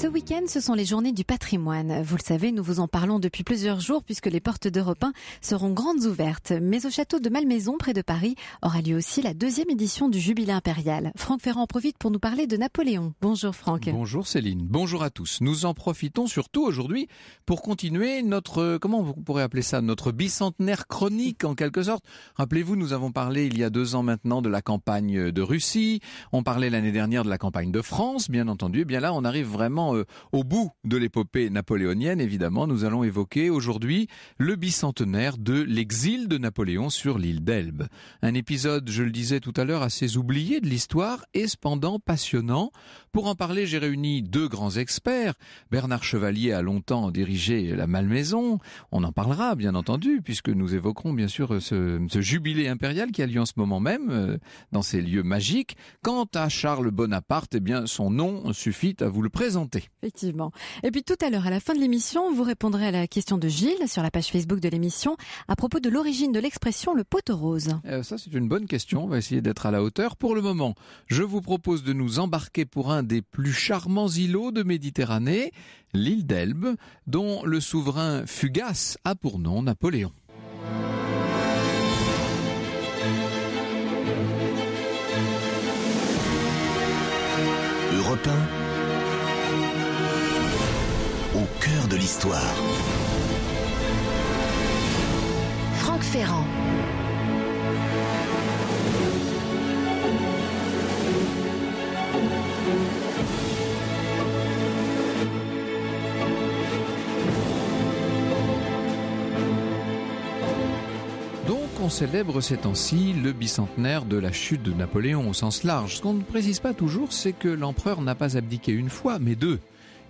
Ce week-end, ce sont les journées du patrimoine. Vous le savez, nous vous en parlons depuis plusieurs jours puisque les portes d'Europe 1 seront grandes ouvertes. Mais au château de Malmaison, près de Paris, aura lieu aussi la deuxième édition du Jubilé impérial. Franck Ferrand en profite pour nous parler de Napoléon. Bonjour Franck. Bonjour Céline. Bonjour à tous. Nous en profitons surtout aujourd'hui pour continuer notre, euh, comment vous pourrez appeler ça, notre bicentenaire chronique en quelque sorte. Rappelez-vous, nous avons parlé il y a deux ans maintenant de la campagne de Russie. On parlait l'année dernière de la campagne de France, bien entendu. Eh bien là, on arrive vraiment euh, au bout de l'épopée napoléonienne, évidemment, nous allons évoquer aujourd'hui le bicentenaire de l'exil de Napoléon sur l'île d'Elbe. Un épisode, je le disais tout à l'heure, assez oublié de l'histoire et cependant passionnant. Pour en parler, j'ai réuni deux grands experts. Bernard Chevalier a longtemps dirigé la Malmaison. On en parlera, bien entendu, puisque nous évoquerons bien sûr ce, jubilé impérial qui a lieu en ce moment même euh, dans ces lieux magiques. Quant à Charles Bonaparte, eh bien, son nom suffit à vous le présenter. Effectivement. Et puis tout à l'heure, à la fin de l'émission, vous répondrez à la question de Gilles sur la page Facebook de l'émission à propos de l'origine de l'expression le poteau rose. Euh, ça, c'est une bonne question. On va essayer d'être à la hauteur. Pour le moment, je vous propose de nous embarquer pour un des plus charmants îlots de Méditerranée, l'île d'Elbe, dont le souverain fugace a pour nom Napoléon. Europe 1. l'histoire. Franck Ferrand. on célèbre ces temps-ci le bicentenaire de la chute de Napoléon au sens large. Ce qu'on ne précise pas toujours, c'est que l'empereur n'a pas abdiqué une fois, mais deux.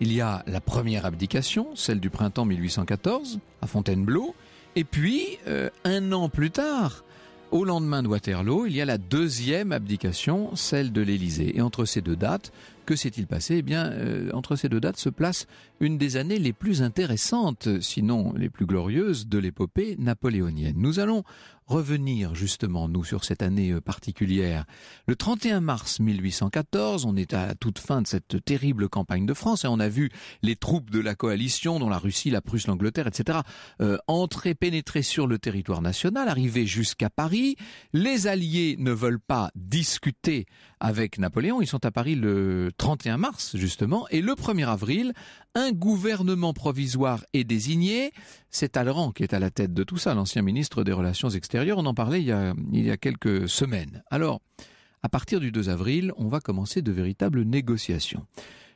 Il y a la première abdication, celle du printemps 1814, à Fontainebleau, et puis, euh, un an plus tard, au lendemain de Waterloo, il y a la deuxième abdication, celle de l'Élysée. Et entre ces deux dates, que s'est-il passé Eh bien, euh, entre ces deux dates se place une des années les plus intéressantes, sinon les plus glorieuses, de l'épopée napoléonienne. Nous allons revenir justement, nous, sur cette année euh, particulière. Le 31 mars 1814, on est à la toute fin de cette terrible campagne de France et on a vu les troupes de la coalition, dont la Russie, la Prusse, l'Angleterre, etc., euh, entrer, pénétrer sur le territoire national, arriver jusqu'à Paris. Les Alliés ne veulent pas discuter avec Napoléon. Ils sont à Paris le 31 mars, justement, et le 1er avril, un gouvernement provisoire est désigné. C'est Talleyrand qui est à la tête de tout ça, l'ancien ministre des Relations extérieures on en parlait il y a, quelques semaines. Alors, à partir du 2 avril, on va commencer de véritables négociations.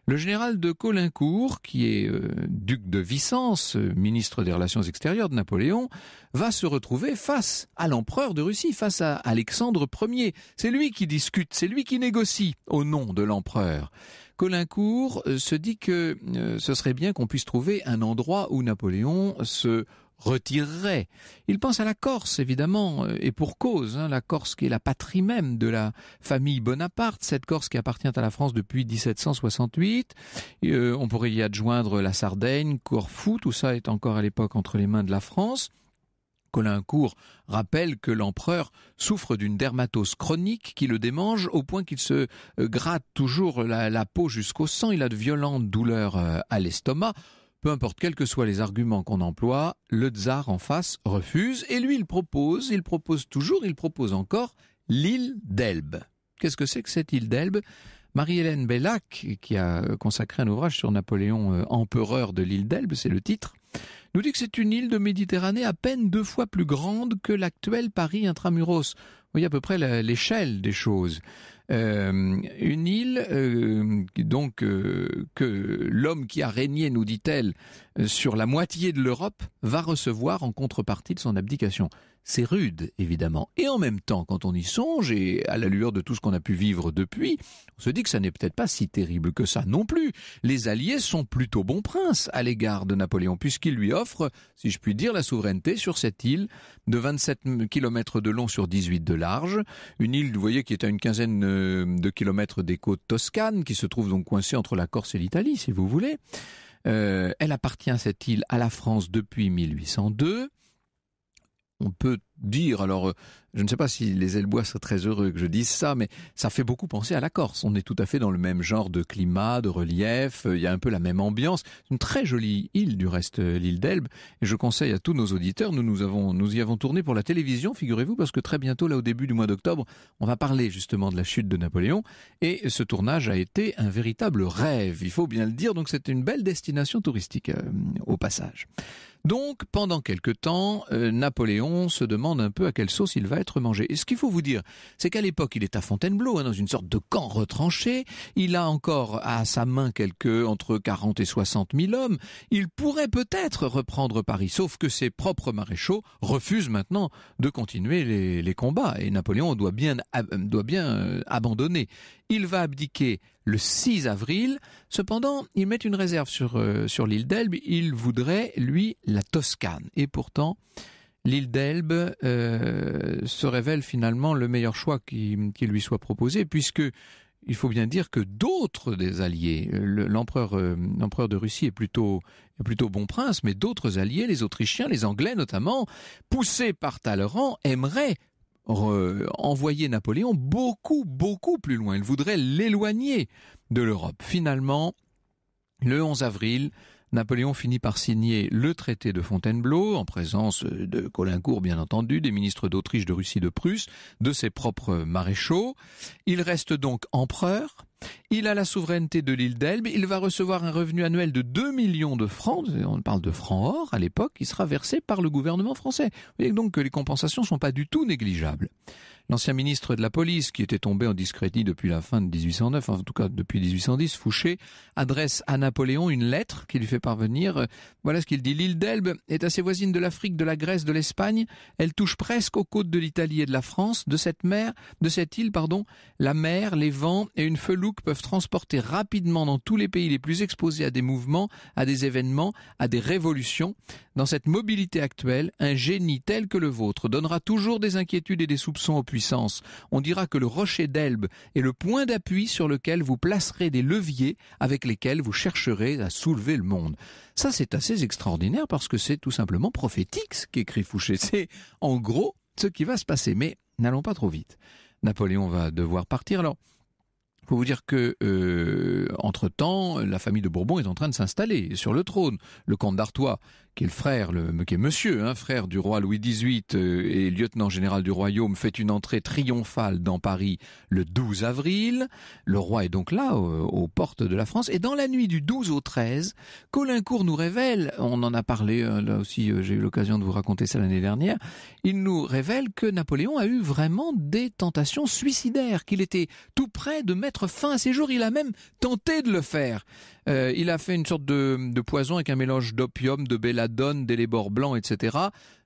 Le général de Colincourt, qui est euh, duc de Vicence, euh, ministre des Relations extérieures de Napoléon, va se retrouver face à l'empereur de Russie, face à Alexandre Ier. C'est lui qui discute, c'est lui qui négocie au nom de l'empereur. Colincourt euh, se dit que ce serait bien qu'on puisse trouver un endroit où Napoléon se retirerait. Il pense à la Corse, évidemment, euh, et pour cause, hein, la Corse qui est la patrie même de la famille Bonaparte, cette Corse qui appartient à la France depuis 1768. Euh, on pourrait y adjoindre la Sardaigne, Corfou, tout ça est encore à l'époque entre les mains de la France. Colincourt rappelle que l'empereur souffre d'une dermatose chronique qui le démange au point qu'il se euh, gratte toujours la peau jusqu'au sang. Il a de violentes douleurs à l'estomac peu importe quels que soient les arguments qu'on emploie, le tsar en face refuse et lui il propose, il propose toujours, il propose encore l'île d'Elbe. Qu'est-ce que c'est que cette île d'Elbe Marie-Hélène Bellac, qui a consacré un ouvrage sur Napoléon euh, empereur de l'île d'Elbe, c'est le titre, nous dit que c'est une île de Méditerranée à peine deux fois plus grande que l'actuel Paris intramuros. Vous voyez à peu près l'échelle des choses. Euh, une île, euh, donc, euh, que l'homme qui a régné, nous dit-elle, sur la moitié de l'Europe, va recevoir en contrepartie de son abdication c'est rude, évidemment. Et en même temps, quand on y songe, et à la lueur de tout ce qu'on a pu vivre depuis, on se dit que ça n'est peut-être pas si terrible que ça non plus. Les Alliés sont plutôt bons princes à l'égard de Napoléon, puisqu'ils lui offrent, si je puis dire, la souveraineté sur cette île de 27 km de long sur 18 de large. Une île, vous voyez, qui est à une quinzaine euh, de kilomètres des côtes toscanes, qui se trouve donc coincée entre la Corse et l'Italie, si vous voulez. Euh, elle appartient, cette île, à la France depuis 1802 on peut dire, alors euh, je ne sais pas si les Elbois seraient très heureux que je dise ça, mais ça fait beaucoup penser à la Corse. On est tout à fait dans le même genre de climat, de relief, euh, il y a un peu la même ambiance. Une très jolie île du reste, euh, l'île d'Elbe. Et je conseille à tous nos auditeurs, nous, nous, avons, nous y avons tourné pour la télévision, figurez-vous, parce que très bientôt, là au début du mois d'octobre, on va parler justement de la chute de Napoléon. Et ce tournage a été un véritable rêve, il faut bien le dire, donc c'est une belle destination touristique au passage. Donc, pendant quelque temps, euh, Napoléon se demande un peu à quelle sauce il va être mangé. Et ce qu'il faut vous dire, c'est qu'à l'époque, il est à Fontainebleau, hein, dans une sorte de camp retranché. Il a encore à sa main quelques entre 40 et 60 000 hommes. Il pourrait peut-être reprendre Paris, sauf que ses propres maréchaux refusent maintenant de continuer les, combats. Et Napoléon doit bien, euh, doit bien euh, abandonner. Il va abdiquer le 6 avril. Cependant, il met une réserve sur, euh, sur l'île d'Elbe. Il voudrait, lui, la Toscane. Et pourtant, l'île d'Elbe euh, se révèle finalement le meilleur choix qui, lui soit proposé, puisque il faut bien dire que d'autres des alliés, euh, l'empereur de Russie est plutôt est plutôt bon prince, mais d'autres alliés, les Autrichiens, les Anglais notamment, poussés par Talleyrand, aimeraient envoyer Napoléon beaucoup, beaucoup plus loin. Il voudrait l'éloigner de l'Europe. Finalement, le 11 avril, Napoléon finit par signer le traité de Fontainebleau, en présence de Colincourt, bien entendu, des ministres d'Autriche, de Russie, de Prusse, de ses propres maréchaux. Il reste donc empereur, il a la souveraineté de l'île d'Elbe. Il va recevoir un revenu annuel de 2 millions de francs. On parle de francs or à l'époque, qui sera versé par le gouvernement français. Vous voyez donc que les compensations ne sont pas du tout négligeables. L'ancien ministre de la police, qui était tombé en discrédit depuis la fin de 1809, en tout cas depuis 1810, Fouché, adresse à Napoléon une lettre qui lui fait parvenir. Euh, voilà ce qu'il dit. L'île d'Elbe est assez voisine de l'Afrique, de la Grèce, de l'Espagne. Elle touche presque aux côtes de l'Italie et de la France. De cette mer, de cette île, pardon, la mer, les vents et une peuvent transporter rapidement dans tous les pays les plus exposés à des mouvements, à des événements, à des révolutions. Dans cette mobilité actuelle, un génie tel que le vôtre donnera toujours des inquiétudes et des soupçons aux puissances. On dira que le rocher d'Elbe est le point d'appui sur lequel vous placerez des leviers avec lesquels vous chercherez à soulever le monde. Ça, c'est assez extraordinaire parce que c'est tout simplement prophétique ce qu'écrit Fouché. C'est en gros ce qui va se passer. Mais n'allons pas trop vite. Napoléon va devoir partir. Alors, faut vous dire que, euh, entre-temps, la famille de Bourbon est en train de s'installer sur le trône. Le comte d'Artois, qui est le frère, le, qui est monsieur, hein, frère du roi Louis XVIII euh, et lieutenant général du royaume, fait une entrée triomphale dans Paris le 12 avril. Le roi est donc là, aux, portes de la France. Et dans la nuit du 12 au 13, Colincourt nous révèle, on en a parlé, euh, là aussi euh, j'ai eu l'occasion de vous raconter ça l'année dernière, il nous révèle que Napoléon a eu vraiment des tentations suicidaires, qu'il était tout près de mettre fin à ses jours. Il a même tenté de le faire. il a fait une sorte de, de poison avec un mélange d'opium, de béla la donne des les bords blancs, etc.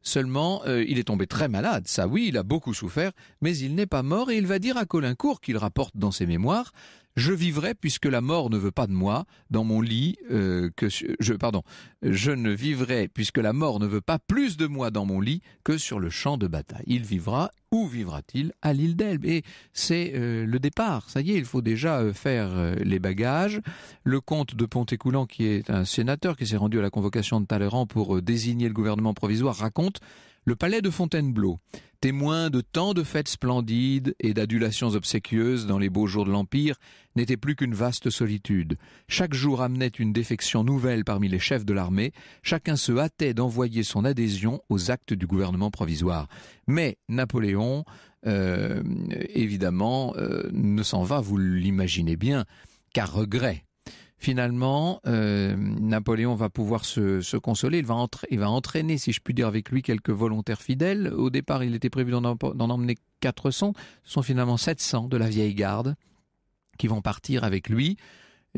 Seulement, euh, il est tombé très malade, ça oui, il a beaucoup souffert, mais il n'est pas mort et il va dire à Colincourt, qu'il rapporte dans ses mémoires, je vivrai puisque la mort ne veut pas de moi dans mon lit euh, que je pardon je ne vivrai puisque la mort ne veut pas plus de moi dans mon lit que sur le champ de bataille il vivra où vivra-t-il à l'île d'Elbe et c'est euh, le départ ça y est il faut déjà euh, faire les bagages le comte de Pontécoulant qui est un sénateur qui s'est rendu à la convocation de Talleyrand pour désigner le gouvernement provisoire raconte le palais de Fontainebleau, témoin de tant de fêtes splendides et d'adulations obséquieuses dans les beaux jours de l'Empire, n'était plus qu'une vaste solitude. Chaque jour amenait une défection nouvelle parmi les chefs de l'armée, chacun se hâtait d'envoyer son adhésion aux actes du gouvernement provisoire. Mais Napoléon, euh, évidemment, euh, ne s'en va, vous l'imaginez bien, qu'à regret finalement, euh, Napoléon va pouvoir se, consoler. Il va, il va entraîner, si je puis dire, avec lui quelques volontaires fidèles. Au départ, il était prévu d'en emmener 400. Ce sont finalement 700 de la vieille garde qui vont partir avec lui.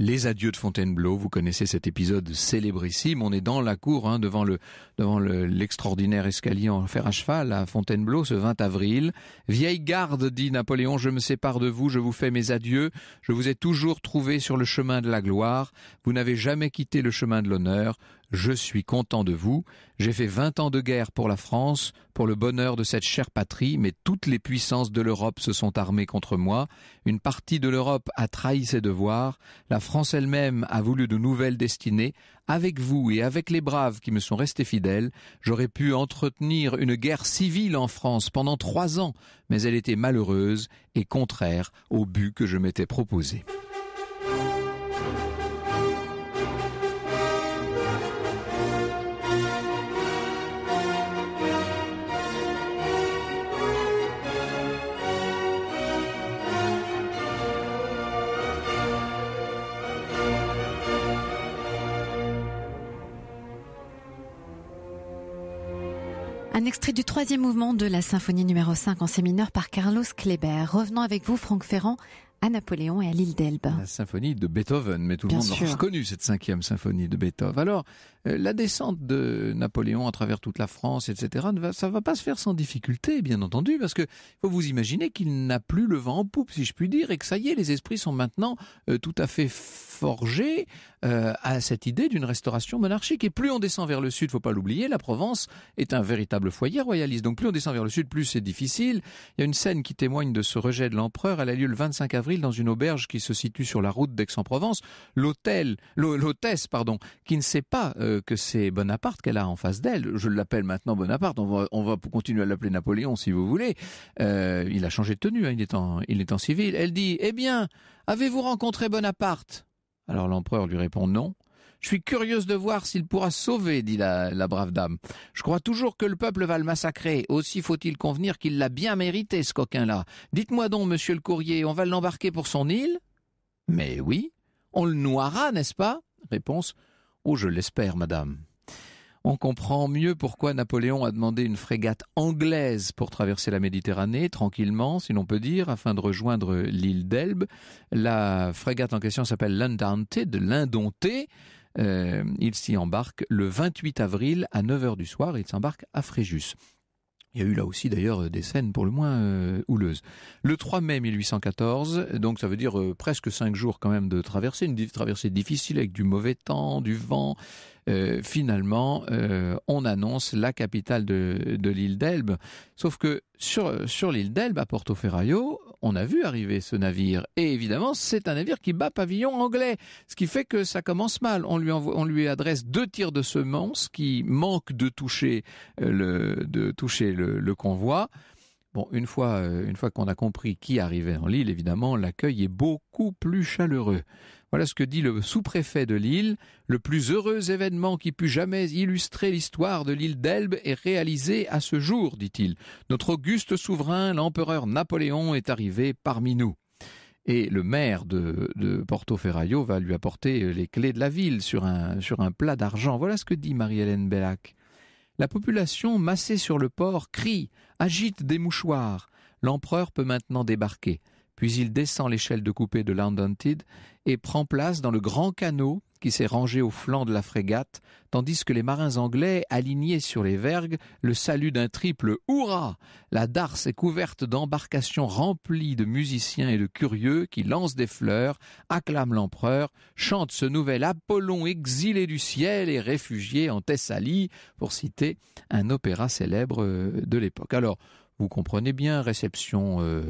Les adieux de Fontainebleau, vous connaissez cet épisode célébrissime, on est dans la cour hein, devant le devant l'extraordinaire escalier en fer à cheval à Fontainebleau ce 20 avril. Vieille garde, dit Napoléon, je me sépare de vous, je vous fais mes adieux, je vous ai toujours trouvé sur le chemin de la gloire, vous n'avez jamais quitté le chemin de l'honneur, je suis content de vous. J'ai fait 20 ans de guerre pour la France, pour le bonheur de cette chère patrie, mais toutes les puissances de l'Europe se sont armées contre moi. Une partie de l'Europe a trahi ses devoirs. La France elle-même a voulu de nouvelles destinées. Avec vous et avec les braves qui me sont restés fidèles, j'aurais pu entretenir une guerre civile en France pendant trois ans, mais elle était malheureuse et contraire au but que je m'étais proposé. Un extrait du troisième mouvement de la symphonie numéro 5 en mineur par Carlos Kleber. Revenons avec vous, Franck Ferrand, à Napoléon et à l'île d'Elbe. La symphonie de Beethoven, mais tout le monde a reconnu, cette cinquième symphonie de Beethoven. Alors, euh, la descente de Napoléon à travers toute la France, etc., ça va pas se faire sans difficulté, bien entendu, parce que faut vous imaginer qu'il n'a plus le vent en poupe, si je puis dire, et que ça y est, les esprits sont maintenant euh, tout à fait forgés euh, à cette idée d'une restauration monarchique. Et plus on descend vers le sud, faut pas l'oublier, la Provence est un véritable foyer royaliste. Donc plus on descend vers le sud, plus c'est difficile. Il y a une scène qui témoigne de ce rejet de l'empereur. Elle a lieu le 25 avril dans une auberge qui se situe sur la route d'Aix-en-Provence, l'hôtel, l'hôtesse, pardon, qui ne sait pas euh, que c'est Bonaparte qu'elle a en face d'elle. Je l'appelle maintenant Bonaparte. On va, on continuer à l'appeler Napoléon si vous voulez. Euh, il a changé de tenue. Hein. il est il est en civil. Elle dit, eh bien, avez-vous rencontré Bonaparte? Alors l'empereur lui répond non. Je suis curieuse de voir s'il pourra sauver, dit la, brave dame. Je crois toujours que le peuple va le massacrer. Aussi faut-il convenir qu'il l'a bien mérité, ce coquin-là. Dites-moi donc, monsieur le courrier, on va l'embarquer pour son île Mais oui. On le noiera, n'est-ce pas Réponse. Oh, je l'espère, madame. On comprend mieux pourquoi Napoléon a demandé une frégate anglaise pour traverser la Méditerranée tranquillement, si l'on peut dire, afin de rejoindre l'île d'Elbe. La frégate en question s'appelle l'Undaunted, L'Indonté ». Euh, il s'y embarque le 28 avril à 9h du soir et il s'embarque à Fréjus. Il y a eu là aussi d'ailleurs des scènes pour le moins euh, houleuses. Le 3 mai 1814, donc ça veut dire euh, presque cinq jours quand même de traversée, une traversée difficile avec du mauvais temps, du vent. finalement, on annonce la capitale de, l'île d'Elbe. Sauf que sur, sur l'île d'Elbe, à Porto Ferraio, on a vu arriver ce navire. Et évidemment, c'est un navire qui bat pavillon anglais, ce qui fait que ça commence mal. On lui, adresse deux tirs de semence qui manquent de toucher euh, le, convoi. Bon, une fois, euh, une fois qu'on a compris qui arrivait en Lille, évidemment, l'accueil est beaucoup plus chaleureux. Voilà ce que dit le sous-préfet de l'île. « Le plus heureux événement qui put jamais illustrer l'histoire de l'île d'Elbe est réalisé à ce jour, dit-il. Notre auguste souverain, l'empereur Napoléon, est arrivé parmi nous. Et le maire de, Porto Ferraio va lui apporter les clés de la ville sur un, sur un plat d'argent. Voilà ce que dit Marie-Hélène Bellac. La population massée sur le port crie, agite des mouchoirs. L'empereur peut maintenant débarquer puis il descend l'échelle de coupée de l'Undaunted et prend place dans le grand canot qui s'est rangé au flanc de la frégate, tandis que les marins anglais, alignés sur les vergues, le saluent d'un triple Hurrah La darse est couverte d'embarcations remplies de musiciens et de curieux qui lancent des fleurs, acclament l'empereur, chantent ce nouvel Apollon exilé du ciel et réfugié en Thessalie, pour citer un opéra célèbre euh, de l'époque. Alors, vous comprenez bien, réception euh,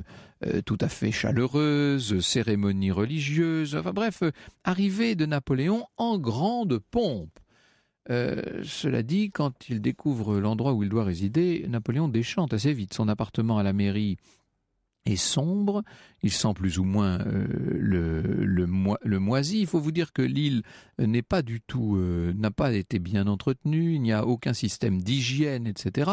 euh, tout à fait chaleureuse, cérémonie religieuse, enfin bref, euh, arrivée de Napoléon en grande pompe. cela dit, quand il découvre l'endroit où il doit résider, Napoléon déchante assez vite. Son appartement à la mairie est sombre, il sent plus ou moins le, moisi. Il faut vous dire que l'île n'est pas du tout, n'a pas été bien entretenue, il n'y a aucun système d'hygiène, etc.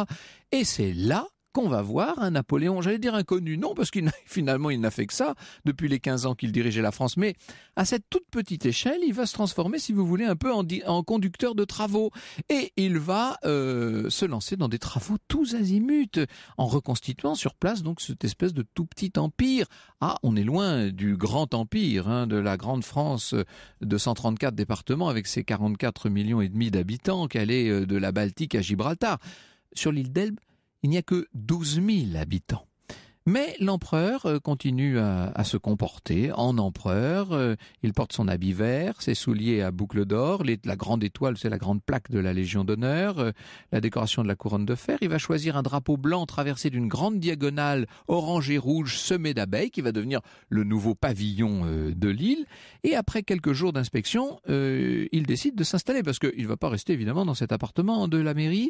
Et c'est là qu'on va voir un Napoléon, j'allais dire inconnu, non, parce qu'il finalement il n'a fait que ça depuis les 15 ans qu'il dirigeait la France, mais à cette toute petite échelle, il va se transformer, si vous voulez, un peu en, conducteur de travaux, et il va euh, se lancer dans des travaux tous azimuts, en reconstituant sur place donc cette espèce de tout petit empire. Ah, on est loin du grand empire, hein, de la grande France euh, de 134 départements avec ses 44 millions et demi d'habitants, qu'elle est euh, de la Baltique à Gibraltar. Sur l'île d'Elbe, il n'y a que 12 000 habitants. Mais l'empereur euh, continue à, se comporter en empereur. Euh, il porte son habit vert, ses souliers à boucle d'or, la grande étoile, c'est la grande plaque de la Légion d'honneur, euh, la décoration de la couronne de fer. Il va choisir un drapeau blanc traversé d'une grande diagonale orange et rouge semée d'abeilles qui va devenir le nouveau pavillon de l'île. Et après quelques jours d'inspection, il décide de s'installer parce qu'il ne va pas rester évidemment dans cet appartement de la mairie.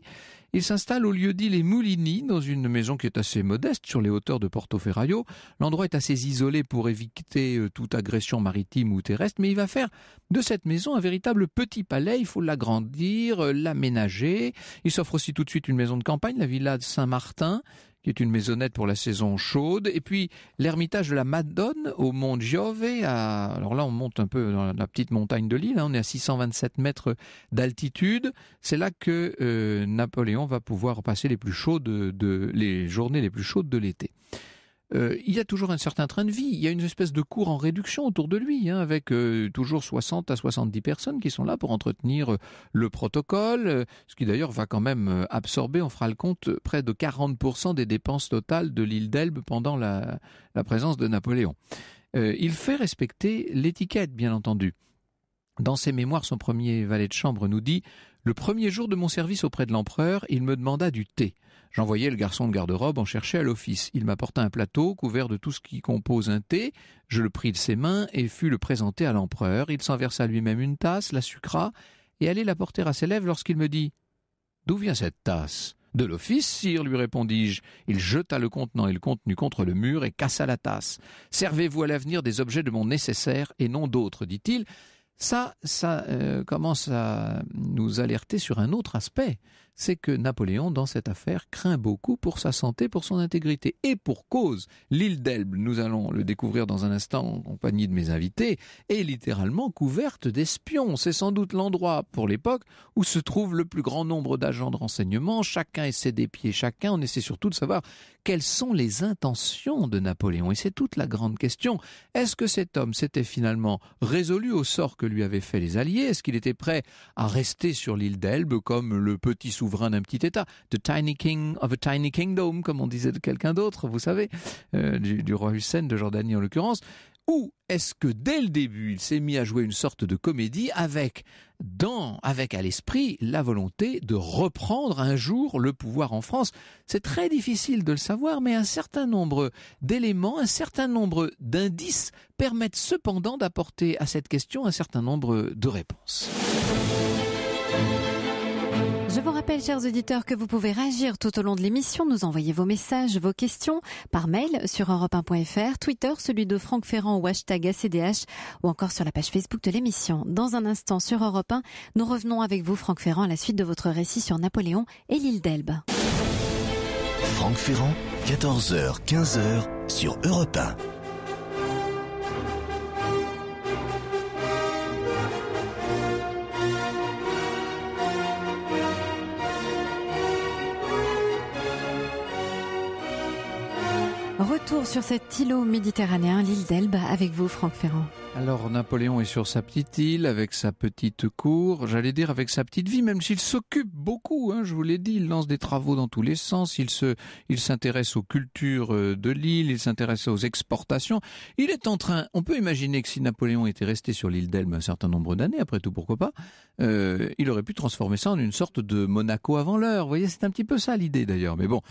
Il s'installe au lieu dit les moulinis dans une maison qui est assez modeste sur les hauteurs de de Portoferraio. L'endroit est assez isolé pour éviter euh, toute agression maritime ou terrestre, mais il va faire de cette maison un véritable petit palais. Il faut l'agrandir, euh, l'aménager. Il s'offre aussi tout de suite une maison de campagne, la villa de Saint-Martin, qui est une maisonnette pour la saison chaude. Et puis l'ermitage de la Madone au Mont Giove. À... Alors là, on monte un peu dans la petite montagne de l'île. Hein, on est à 627 mètres d'altitude. C'est là que euh, Napoléon va pouvoir passer les plus chaudes de les journées les plus chaudes de l'été. Euh, il y a toujours un certain train de vie. Il y a une espèce de cours en réduction autour de lui, hein, avec euh, toujours 60 à 70 personnes qui sont là pour entretenir euh, le protocole, ce qui d'ailleurs va quand même absorber, on fera le compte, près de 40% des dépenses totales de l'île d'Elbe pendant la, présence de Napoléon. il fait respecter l'étiquette, bien entendu. Dans ses mémoires, son premier valet de chambre nous dit Le premier jour de mon service auprès de l'empereur, il me demanda du thé. J'envoyai le garçon de garde-robe en chercher à l'office. Il m'apporta un plateau couvert de tout ce qui compose un thé. Je le pris de ses mains et fus le présenter à l'empereur. Il s'en versa lui-même une tasse, la sucra et allait la porter à ses lèvres lorsqu'il me dit D'où vient cette tasse De l'office, sire, lui répondis-je. Il jeta le contenant et le contenu contre le mur et cassa la tasse. Servez-vous à l'avenir des objets de mon nécessaire et non d'autres, dit-il. Ça, ça euh, commence à nous alerter sur un autre aspect c'est que Napoléon, dans cette affaire, craint beaucoup pour sa santé, pour son intégrité. Et pour cause, l'île d'Elbe, nous allons le découvrir dans un instant en compagnie de mes invités, est littéralement couverte d'espions. C'est sans doute l'endroit, pour l'époque, où se trouve le plus grand nombre d'agents de renseignement. Chacun essaie pieds chacun. On essaie surtout de savoir quelles sont les intentions de Napoléon. Et c'est toute la grande question. Est-ce que cet homme s'était finalement résolu au sort que lui avaient fait les Alliés Est-ce qu'il était prêt à rester sur l'île d'Elbe comme le petit sous ouvrant un petit État, the tiny king of a tiny kingdom, comme on disait de quelqu'un d'autre, vous savez, euh, du, du roi Hussein de Jordanie en l'occurrence, ou est-ce que dès le début, il s'est mis à jouer une sorte de comédie avec, dans, avec à l'esprit la volonté de reprendre un jour le pouvoir en France C'est très difficile de le savoir, mais un certain nombre d'éléments, un certain nombre d'indices permettent cependant d'apporter à cette question un certain nombre de réponses. Je vous rappelle, chers auditeurs, que vous pouvez réagir tout au long de l'émission, nous envoyer vos messages, vos questions par mail sur europe1.fr, Twitter, celui de Franck Ferrand ou hashtag ACDH, ou encore sur la page Facebook de l'émission. Dans un instant, sur Europe 1, nous revenons avec vous, Franck Ferrand, à la suite de votre récit sur Napoléon et l'île d'Elbe. Franck Ferrand, 14h, 15h sur Europe Retour sur cet îlot méditerranéen, l'île d'Elbe, avec vous Franck Ferrand. Alors Napoléon est sur sa petite île, avec sa petite cour, j'allais dire avec sa petite vie, même s'il s'occupe beaucoup, hein, je vous l'ai dit, il lance des travaux dans tous les sens, il se, il s'intéresse aux cultures euh, de l'île, il s'intéresse aux exportations. Il est en train, on peut imaginer que si Napoléon était resté sur l'île d'Elbe un certain nombre d'années, après tout pourquoi pas, euh, il aurait pu transformer ça en une sorte de Monaco avant l'heure. Vous voyez, c'est un petit peu ça l'idée d'ailleurs. Mais bon,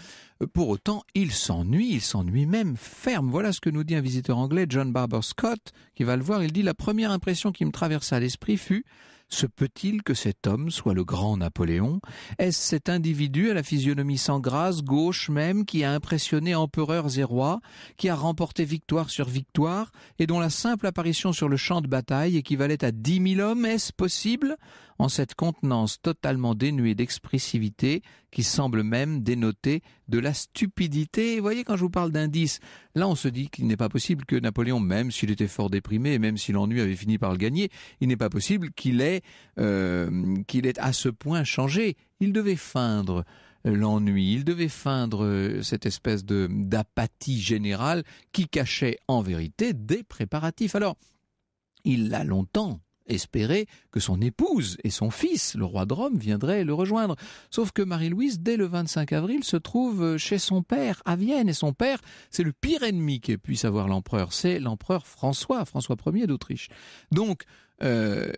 pour autant, il s'ennuie, il s'ennuie même ferme. Voilà ce que nous dit un visiteur anglais, John Barber Scott, qui va le voir. Il dit La première impression qui me traversa l'esprit fut se peut-il que cet homme soit le grand Napoléon Est-ce cet individu à la physionomie sans grâce, gauche même, qui a impressionné empereurs et rois, qui a remporté victoire sur victoire, et dont la simple apparition sur le champ de bataille équivalait à dix mille hommes Est-ce possible en cette contenance totalement dénuée d'expressivité qui semble même dénoter de la stupidité. Vous voyez, quand je vous parle d'indice, là on se dit qu'il n'est pas possible que Napoléon, même s'il était fort déprimé, même si l'ennui avait fini par le gagner, il n'est pas possible qu'il ait, euh, qu'il ait à ce point changé. Il devait feindre euh, l'ennui, il devait feindre euh, cette espèce de d'apathie générale qui cachait en vérité des préparatifs. Alors, il l'a longtemps espérer que son épouse et son fils, le roi de Rome, viendraient le rejoindre. Sauf que Marie-Louise, dès le 25 avril, se trouve euh, chez son père, à Vienne, et son père, c'est le pire ennemi que puisse avoir l'empereur, c'est l'empereur François, François Ier d'Autriche. Donc, euh,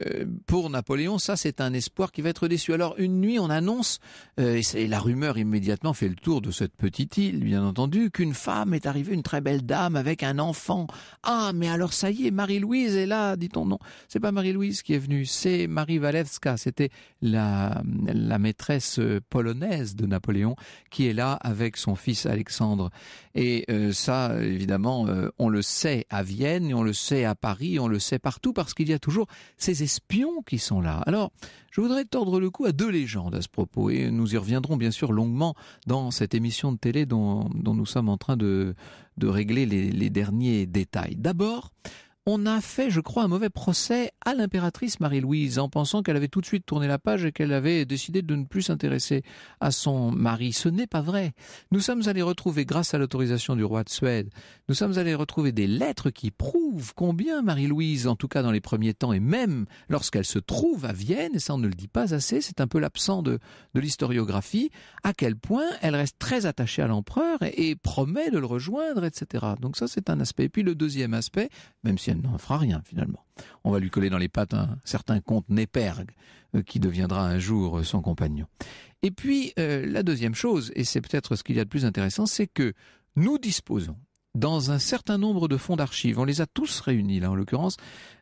pour Napoléon, ça c'est un espoir qui va être déçu. Alors une nuit, on annonce, euh, et, la rumeur immédiatement fait le tour de cette petite île, bien entendu, qu'une femme est arrivée, une très belle dame avec un enfant. Ah, mais alors ça y est, Marie-Louise est là, dit-on. Non, c'est pas Marie-Louise qui est venue, c'est Marie Walewska. C'était la, maîtresse euh, polonaise de Napoléon qui est là avec son fils Alexandre. Et ça, évidemment, on le sait à Vienne, on le sait à Paris, on le sait partout parce qu'il y a toujours ces espions qui sont là. Alors, je voudrais tordre le cou à deux légendes à ce propos, et nous y reviendrons bien sûr longuement dans cette émission de télé dont, nous sommes en train de, régler les derniers détails. D'abord, on a fait, je crois, un mauvais procès à l'impératrice Marie-Louise en pensant qu'elle avait tout de suite tourné la page et qu'elle avait décidé de ne plus s'intéresser à son mari. Ce n'est pas vrai. Nous sommes allés retrouver, grâce à l'autorisation du roi de Suède, nous sommes allés retrouver des lettres qui prouvent combien Marie-Louise, en tout cas dans les premiers temps et même lorsqu'elle se trouve à Vienne, et ça on ne le dit pas assez, c'est un peu l'absent de, l'historiographie, à quel point elle reste très attachée à l'empereur et, promet de le rejoindre, etc. Donc ça c'est un aspect. Et puis le deuxième aspect, même si n'en fera rien finalement. On va lui coller dans les pattes un certain comte Népergue, euh, qui deviendra un jour euh, son compagnon. Et puis, euh, la deuxième chose, et c'est peut-être ce qu'il y a de plus intéressant, c'est que nous disposons, dans un certain nombre de fonds d'archives, on les a tous réunis là en l'occurrence,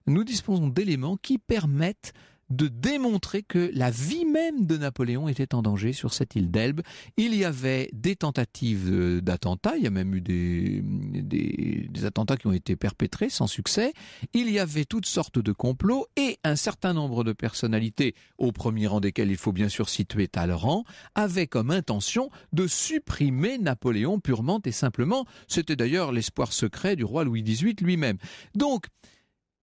nous disposons d'éléments qui permettent de démontrer que la vie même de Napoléon était en danger sur cette île d'Elbe. Il y avait des tentatives d'attentats, il y a même eu des, des, attentats qui ont été perpétrés sans succès, il y avait toutes sortes de complots et un certain nombre de personnalités, au premier rang desquelles il faut bien sûr situer Talleyrand, avaient comme intention de supprimer Napoléon purement et simplement. C'était d'ailleurs l'espoir secret du roi Louis XVIII lui-même. Donc,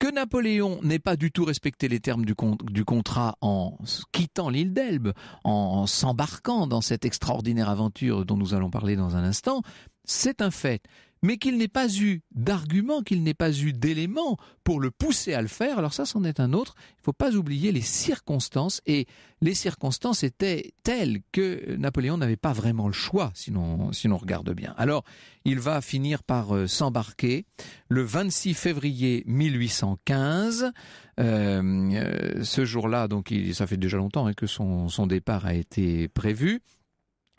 que Napoléon n'ait pas du tout respecté les termes du, contrat en quittant l'île d'Elbe, en s'embarquant dans cette extraordinaire aventure dont nous allons parler dans un instant, c'est un fait mais qu'il n'ait pas eu d'argument, qu'il n'ait pas eu d'éléments pour le pousser à le faire, alors ça, c'en est un autre. Il ne faut pas oublier les circonstances, et les circonstances étaient telles que Napoléon n'avait pas vraiment le choix, si l'on regarde bien. Alors, il va finir par euh, s'embarquer le 26 février 1815. Euh, euh, ce jour-là, donc, ça fait déjà longtemps hein, que son départ a été prévu.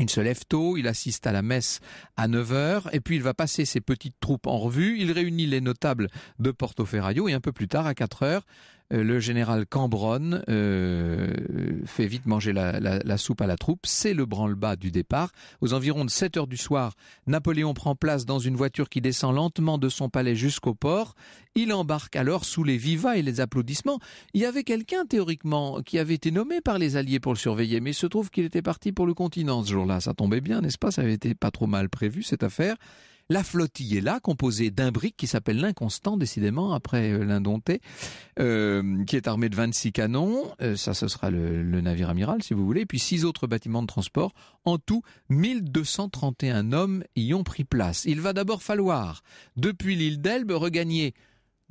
Il se lève tôt, il assiste à la messe à 9h, et puis il va passer ses petites troupes en revue, il réunit les notables de Porto et un peu plus tard, à 4h, euh, le général Cambronne euh, fait vite manger la, soupe à la troupe. C'est le branle-bas du départ. Aux environs de 7 heures du soir, Napoléon prend place dans une voiture qui descend lentement de son palais jusqu'au port. Il embarque alors sous les vivas et les applaudissements. Il y avait quelqu'un théoriquement qui avait été nommé par les Alliés pour le surveiller, mais il se trouve qu'il était parti pour le continent ce jour-là. Ça tombait bien, n'est-ce pas Ça avait été pas trop mal prévu cette affaire. La flottille est là, composée d'un brick qui s'appelle l'inconstant, décidément, après euh, l'indompté, euh, qui est armé de 26 canons. Euh, ça, ce sera le, navire amiral, si vous voulez. puis six autres bâtiments de transport. En tout, 1231 hommes y ont pris place. Il va d'abord falloir, depuis l'île d'Elbe, regagner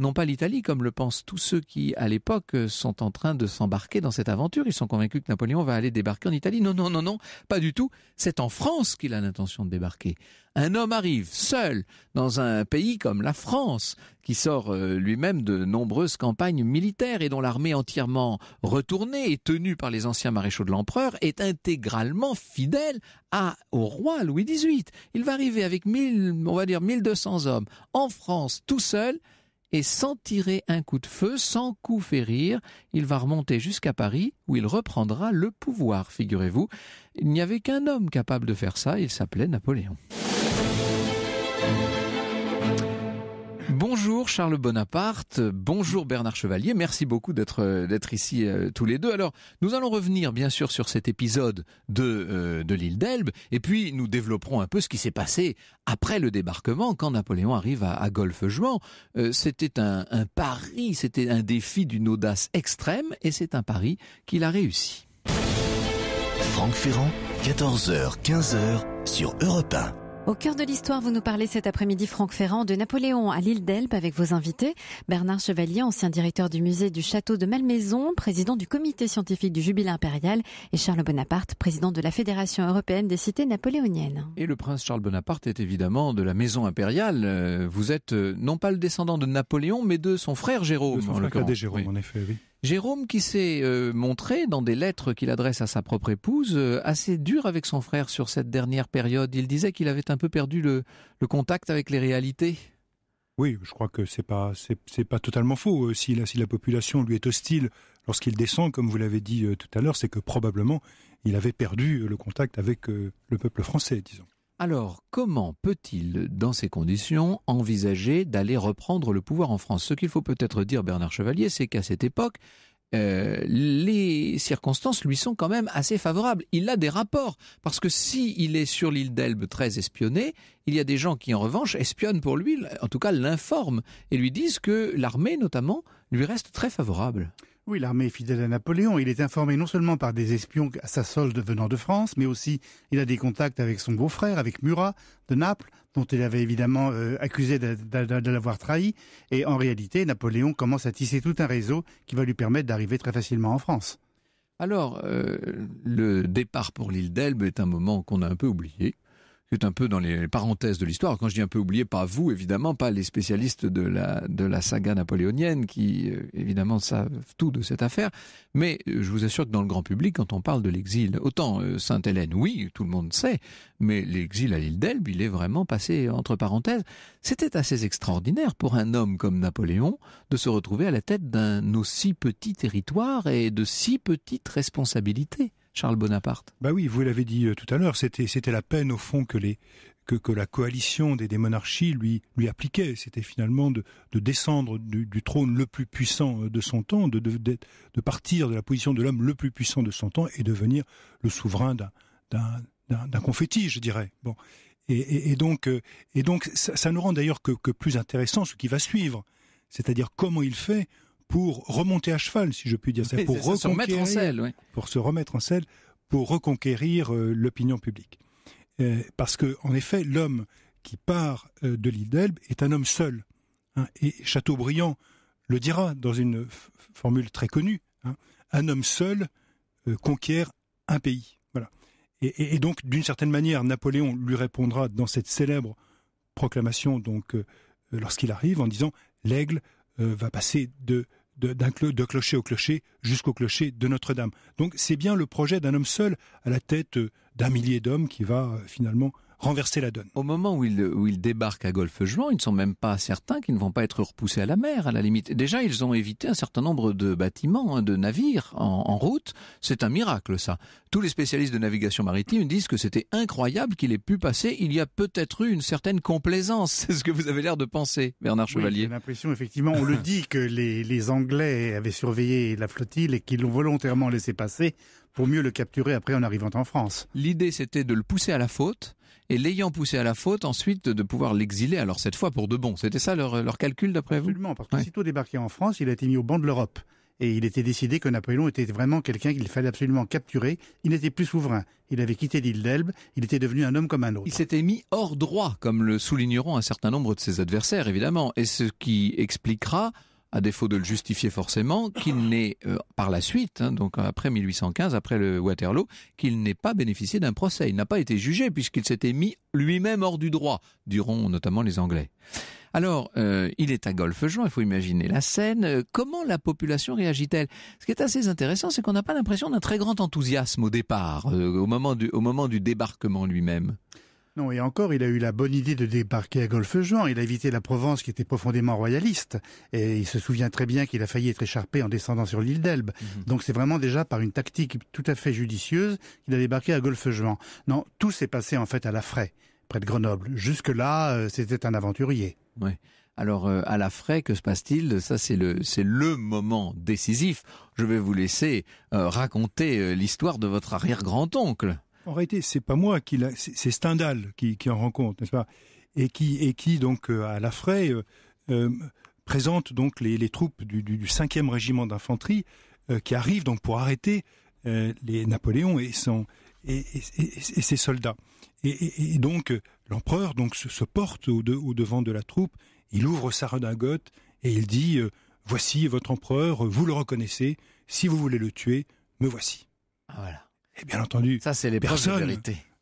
non pas l'Italie, comme le pensent tous ceux qui, à l'époque, sont en train de s'embarquer dans cette aventure. Ils sont convaincus que Napoléon va aller débarquer en Italie. Non, non, non, non, pas du tout. C'est en France qu'il a l'intention de débarquer. Un homme arrive seul dans un pays comme la France, qui sort euh, lui-même de nombreuses campagnes militaires et dont l'armée entièrement retournée et tenue par les anciens maréchaux de l'empereur est intégralement fidèle à, au roi Louis XVIII. Il va arriver avec 1000, on va dire 1200 hommes en France tout seul et sans tirer un coup de feu, sans coup férir, il va remonter jusqu'à Paris où il reprendra le pouvoir, figurez-vous. Il n'y avait qu'un homme capable de faire ça, il s'appelait Napoléon. Bonjour Charles Bonaparte, bonjour Bernard Chevalier, merci beaucoup d'être euh, d'être ici euh, tous les deux. Alors, nous allons revenir bien sûr sur cet épisode de euh, de l'île d'Elbe et puis nous développerons un peu ce qui s'est passé après le débarquement quand Napoléon arrive à, Golfe-Juan. c'était un, un pari, c'était un défi d'une audace extrême et c'est un pari qu'il a réussi. Franck Ferrand, 14h, 15h sur Europe au cœur de l'histoire, vous nous parlez cet après-midi, Franck Ferrand, de Napoléon à l'île d'Elbe avec vos invités. Bernard Chevalier, ancien directeur du musée du château de Malmaison, président du comité scientifique du Jubilé impérial, et Charles Bonaparte, président de la Fédération européenne des cités napoléoniennes. Et le prince Charles Bonaparte est évidemment de la maison impériale. Euh, vous êtes euh, non pas le descendant de Napoléon, mais de son frère Jérôme. De son frère Jérôme, en effet, oui. Jérôme qui s'est euh, montré dans des lettres qu'il adresse à sa propre épouse euh, assez dur avec son frère sur cette dernière période. Il disait qu'il avait un peu perdu le, contact avec les réalités. Oui, je crois que c'est pas c'est pas totalement faux. Euh, si la, si la population lui est hostile lorsqu'il descend, comme vous l'avez dit tout à l'heure, c'est que probablement il avait perdu le contact avec le peuple français, disons. Alors, comment peut-il, dans ces conditions, envisager d'aller reprendre le pouvoir en France Ce qu'il faut peut-être dire, Bernard Chevalier, c'est qu'à cette époque, euh, les circonstances lui sont quand même assez favorables. Il a des rapports, parce que si est sur l'île d'Elbe très espionné, il y a des gens qui en revanche espionnent pour lui, en tout cas l'informent, et lui disent que l'armée notamment lui reste très favorable. Oui, l'armée est fidèle à Napoléon. Il est informé non seulement par des espions à sa solde venant de France, mais aussi il a des contacts avec son beau-frère, avec Murat de Naples, dont il avait évidemment euh, accusé de, l'avoir trahi. Et en réalité, Napoléon commence à tisser tout un réseau qui va lui permettre d'arriver très facilement en France. Alors, euh, le départ pour l'île d'Elbe est un moment qu'on a un peu oublié. C'est un peu dans les parenthèses de l'histoire. Quand je dis un peu oublié, pas vous, évidemment, pas les spécialistes de la, saga napoléonienne qui, euh, évidemment, savent tout de cette affaire. Mais euh, je vous assure que dans le grand public, quand on parle de l'exil, autant euh, Sainte-Hélène, oui, tout le monde sait, mais l'exil à l'île d'Elbe, il est vraiment passé entre parenthèses. C'était assez extraordinaire pour un homme comme Napoléon de se retrouver à la tête d'un aussi petit territoire et de si petites responsabilités. Charles Bonaparte. Bah oui, vous l'avez dit euh, tout à l'heure, c'était la peine au fond que les que, que la coalition des, monarchies lui lui appliquait. C'était finalement de, descendre du, trône le plus puissant euh, de son temps, de partir de la position de l'homme le plus puissant de son temps et devenir le souverain d'un d'un confetti, je dirais. Bon. Et, donc, euh, et donc, ça, ça nous rend d'ailleurs que plus intéressant ce qui va suivre, c'est-à-dire comment il fait pour remonter à cheval, si je puis dire ça, pour, se remettre en selle, pour se remettre en selle, pour reconquérir euh, l'opinion publique. Euh, parce que, en effet, l'homme qui part euh, de l'île d'Elbe est un homme seul. Hein, et Chateaubriand le dira dans une formule très connue hein, un homme seul conquiert un pays. Voilà. Et, et donc, d'une certaine manière, Napoléon lui répondra dans cette célèbre proclamation, donc, lorsqu'il arrive, en disant l'aigle va passer de de, clocher au clocher jusqu'au clocher de Notre-Dame. Donc c'est bien le projet d'un homme seul à la tête euh, d'un millier d'hommes qui va euh, finalement renverser la donne. Au moment où ils, débarquent à Golfe-Juan, ils ne sont même pas certains qu'ils ne vont pas être repoussés à la mer, à la limite. Déjà, ils ont évité un certain nombre de bâtiments, hein, de navires en, route. C'est un miracle, ça. Tous les spécialistes de navigation maritime disent que c'était incroyable qu'il ait pu passer. Il y a peut-être eu une certaine complaisance. C'est ce que vous avez l'air de penser, Bernard Chevalier. j'ai l'impression, effectivement, on le dit que les, les Anglais avaient surveillé la flottille et qu'ils l'ont volontairement laissé passer pour mieux le capturer après en arrivant en France. L'idée, c'était de le pousser à la faute et l'ayant poussé à la faute, ensuite de pouvoir l'exiler, alors cette fois pour de bon. C'était ça leur, calcul d'après vous Absolument, parce que débarqué en France, il a été mis au banc de l'Europe. Et il était décidé que Napoléon était vraiment quelqu'un qu'il fallait absolument capturer. Il n'était plus souverain. Il avait quitté l'île d'Elbe. Il était devenu un homme comme un autre. Il s'était mis hors droit, comme le souligneront un certain nombre de ses adversaires, évidemment. Et ce qui expliquera à défaut de le justifier forcément, qu'il n'ait euh, par la suite, hein, donc après 1815, après le Waterloo, qu'il n'ait pas bénéficié d'un procès. Il n'a pas été jugé puisqu'il s'était mis lui-même hors du droit, diront notamment les Anglais. Alors, euh, il est à Golfe-Jean, il faut imaginer la scène. Euh, comment la population réagit-elle Ce qui est assez intéressant, c'est qu'on n'a pas l'impression d'un très grand enthousiasme au départ, au moment du débarquement lui-même. Non, et encore, il a eu la bonne idée de débarquer à golfe jean Il a évité la Provence qui était profondément royaliste. Et il se souvient très bien qu'il a failli être écharpé en descendant sur l'île d'Elbe. Mhm. Donc c'est vraiment déjà par une tactique tout à fait judicieuse qu'il a débarqué à golfe jean Non, tout s'est passé en fait à la près de Grenoble. Jusque-là, euh, c'était un aventurier. Alors euh, à la frais, que se passe-t-il Ça c'est le c'est le moment décisif. Je vais vous laisser euh, raconter l'histoire de votre arrière-grand-oncle. En réalité, c'est pas moi qui l'a, c'est Stendhal qui, en rencontre, n'est-ce pas Et qui, et qui donc euh, à la fraie, euh, euh, présente donc les, troupes du, du, 5e régiment d'infanterie qui arrivent donc pour arrêter les Napoléons et, son, et, ses soldats. Et, donc l'empereur donc se, porte au, au, devant de la troupe, il ouvre sa redingote et il dit voici votre empereur, vous le reconnaissez, si vous voulez le tuer, me voici. Ah, voilà bien entendu, ça c'est les personnes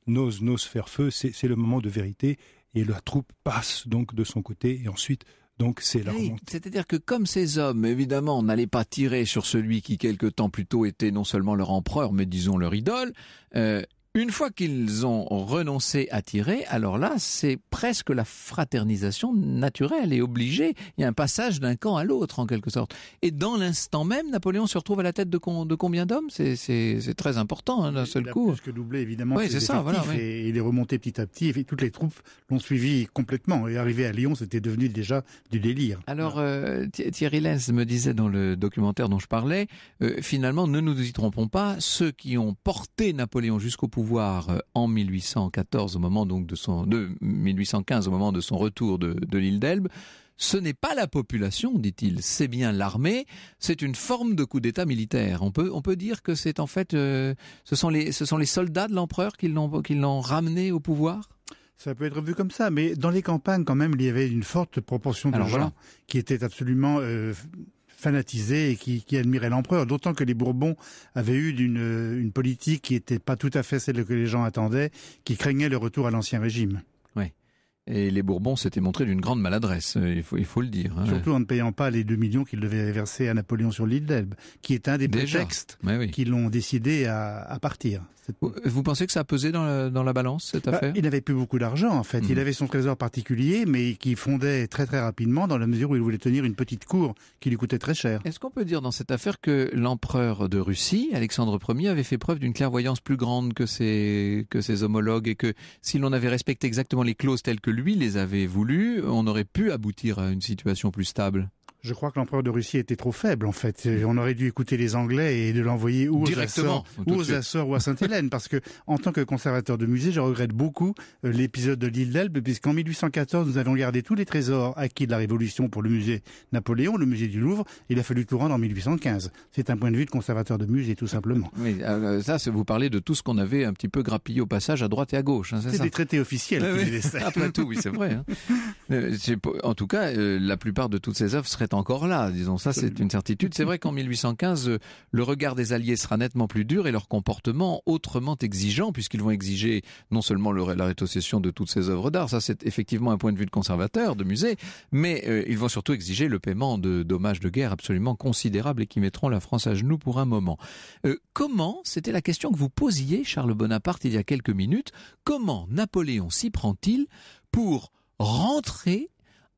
N'ose, n'ose faire feu, c'est le moment de vérité. Et la troupe passe donc de son côté et ensuite donc c'est la oui, C'est-à-dire que comme ces hommes, évidemment, n'allaient pas tirer sur celui qui quelque temps plus tôt était non seulement leur empereur, mais disons leur idole, euh, une fois qu'ils ont renoncé à tirer, alors là, c'est presque la fraternisation naturelle et obligée. Il y a un passage d'un camp à l'autre, en quelque sorte. Et dans l'instant même, Napoléon se retrouve à la tête de, de combien d'hommes C'est très important, hein, d'un seul coup. que doublé, évidemment. Oui, c'est ça, il est remonté petit à petit. Et toutes les troupes l'ont suivi complètement. Et arrivé à Lyon, c'était devenu déjà du délire. Alors, euh, Thierry Lenz me disait dans le documentaire dont je parlais, euh, finalement, ne nous y trompons pas, ceux qui ont porté Napoléon jusqu'au pouvoir pouvoir euh, en 1814, au moment donc de son, 1815, au moment de son retour de, l'île d'Elbe, ce n'est pas la population, dit-il, c'est bien l'armée, c'est une forme de coup d'État militaire. On peut, on peut dire que c'est en fait, euh, ce, sont les, ce sont les soldats de l'empereur qui l'ont, l'ont ramené au pouvoir ça peut être vu comme ça, mais dans les campagnes, quand même, il y avait une forte proportion de gens qui étaient absolument euh, fanatisés et qui, qui admiraient l'empereur, d'autant que les Bourbons avaient eu d'une une politique qui n'était pas tout à fait celle que les gens attendaient, qui craignait le retour à l'ancien régime. Et les Bourbons s'étaient montrés d'une grande maladresse, euh, il faut, il faut le dire. Hein. Surtout en ne payant pas les 2 millions qu'ils devaient verser à Napoléon sur l'île d'Elbe, qui est un des prétextes qui l'ont décidé à, partir. Vous, pensez que ça a pesé dans la, balance, cette bah, affaire Il n'avait plus beaucoup d'argent, en fait. Il mhm. avait son trésor particulier, mais qui fondait très très rapidement dans la mesure où il voulait tenir une petite cour qui lui coûtait très cher. Est-ce qu'on peut dire dans cette affaire que l'empereur de Russie, Alexandre Ier, avait fait preuve d'une clairvoyance plus grande que ses, que ses homologues et que si l'on avait respecté exactement les clauses telles que lui les avait voulus, on aurait pu aboutir à une situation plus stable je crois que l'empereur de Russie était trop faible, en fait. On aurait dû écouter les Anglais et de l'envoyer ou aux Açores, ou à Sainte-Hélène, parce que, en tant que conservateur de musée, je regrette beaucoup euh, l'épisode de l'île d'Elbe, puisqu'en 1814, nous avions gardé tous les trésors acquis de la Révolution pour le musée Napoléon, le musée du Louvre. Il a fallu tout rendre en 1815. C'est un point de vue de conservateur de musée, tout simplement. Mais euh, euh, ça ça, vous parler de tout ce qu'on avait un petit peu grappillé au passage à droite et à gauche. Hein, c'est des traités officiels. Après tout, oui, c'est vrai. Hein. En tout cas, la plupart de toutes ces œuvres seraient encore là. Disons ça, c'est une certitude. C'est vrai qu'en 1815, euh, le regard des Alliés sera nettement plus dur et leur comportement autrement exigeant, puisqu'ils vont exiger non seulement la rétrocession de toutes ces œuvres d'art, ça c'est effectivement un point de vue de conservateur, de musée, mais euh, ils vont surtout exiger le paiement de dommages de guerre absolument considérables et qui mettront la France à genoux pour un moment. Euh, comment, c'était la question que vous posiez, Charles Bonaparte, il y a quelques minutes, comment Napoléon s'y prend-il pour rentrer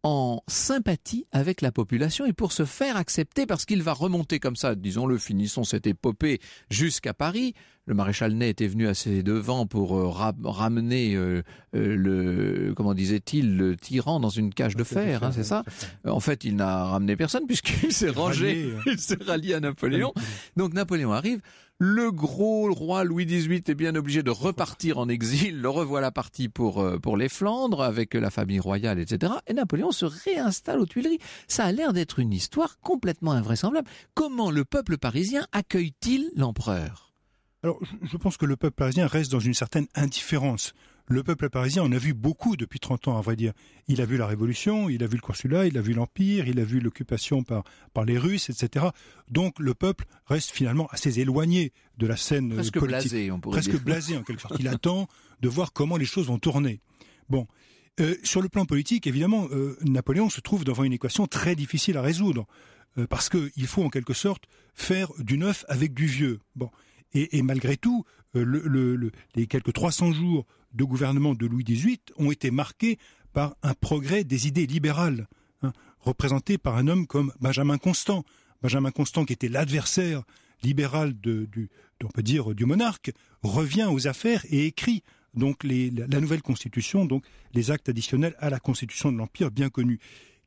en sympathie avec la population et pour se faire accepter parce qu'il va remonter comme ça, disons-le, finissons cette épopée jusqu'à Paris, le maréchal Ney était venu à ses devants pour euh, ramener euh, euh, le comment disait-il le tyran dans une cage de fer, hein, c'est ça. En fait, il n'a ramené personne puisqu'il s'est rangé, hein. il s'est rallié à Napoléon. Donc Napoléon arrive. Le gros roi Louis XVIII est bien obligé de repartir en exil. Le revoilà parti pour pour les Flandres avec la famille royale, etc. Et Napoléon se réinstalle aux Tuileries. Ça a l'air d'être une histoire complètement invraisemblable. Comment le peuple parisien accueille-t-il l'empereur alors, je pense que le peuple parisien reste dans une certaine indifférence. Le peuple parisien en a vu beaucoup depuis 30 ans, à vrai dire. Il a vu la Révolution, il a vu le consulat, il a vu l'Empire, il a vu l'occupation par, par les Russes, etc. Donc le peuple reste finalement assez éloigné de la scène Presque blasé, on pourrait Presque blasé, en quelque sorte. Il attend de voir comment les choses vont tourner. Bon. Euh, sur le plan politique, évidemment, euh, Napoléon se trouve devant une équation très difficile à résoudre. Euh, parce qu'il faut en quelque sorte faire du neuf avec du vieux. Bon. Et, malgré tout, euh, les quelques 300 jours de gouvernement de Louis XVIII ont été marqués par un progrès des idées libérales, représentées hein, représenté par un homme comme Benjamin Constant. Benjamin Constant, qui était l'adversaire libéral du, on peut dire, du monarque, revient aux affaires et écrit donc la nouvelle constitution, donc les actes additionnels à la constitution de l'Empire bien connus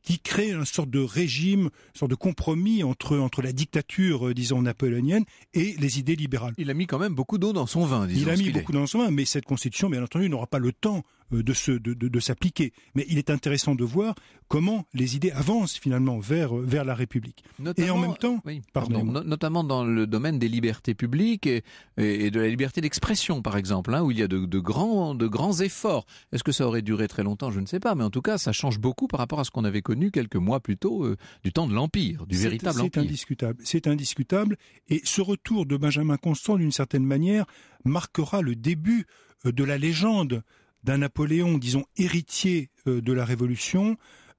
qui crée une sorte de régime, une sorte de compromis entre, entre la dictature, euh, disons, napoléonienne et les idées libérales. Il a mis quand même beaucoup d'eau dans son vin, disons. Il a mis beaucoup d'eau dans son vin, mais cette constitution, bien entendu, n'aura pas le temps euh, de, s'appliquer. Mais il est intéressant de voir comment les idées avancent finalement vers, euh, vers la République. et en même temps, pardon, notamment dans le domaine des libertés publiques et, de la liberté d'expression, par exemple, hein, où il y a de, grands, de grands efforts. Est-ce que ça aurait duré très longtemps Je ne sais pas, mais en tout cas, ça change beaucoup par rapport à ce qu'on avait connu quelques mois plus tôt euh, du temps de l'Empire, du véritable Empire. C'est indiscutable. C'est indiscutable. Et ce retour de Benjamin Constant, d'une certaine manière, marquera le début de la légende d'un Napoléon, disons, héritier euh, de la Révolution,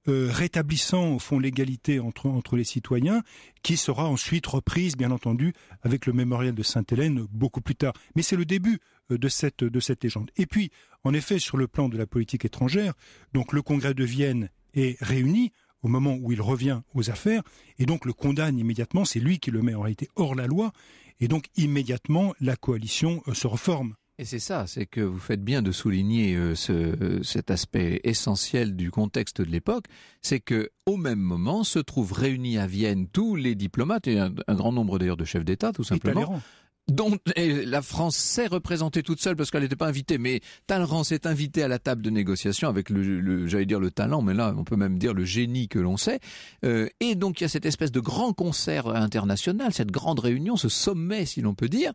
euh, rétablissant au fond l'égalité entre, les citoyens, qui sera ensuite reprise, bien entendu, avec le mémorial de Sainte-Hélène beaucoup plus tard. Mais c'est le début euh, de cette, de cette légende. Et puis, en effet, sur le plan de la politique étrangère, donc le Congrès de Vienne est réuni au moment où il revient aux affaires, et donc le condamne immédiatement, c'est lui qui le met en réalité hors la loi, et donc immédiatement la coalition se reforme. Et c'est ça, c'est que vous faites bien de souligner euh, cet aspect essentiel du contexte de l'époque, c'est que au même moment se trouvent réunis à Vienne tous les diplomates et un, grand nombre d'ailleurs de chefs d'État, tout simplement. Talleran. dont la France s'est représentée toute seule parce qu'elle n'était pas invitée, mais Talleyrand s'est invité à la table de négociation avec le, j'allais dire le talent, mais là on peut même dire le génie que l'on sait. Euh, et donc il y a cette espèce de grand concert international, cette grande réunion, ce sommet si l'on peut dire,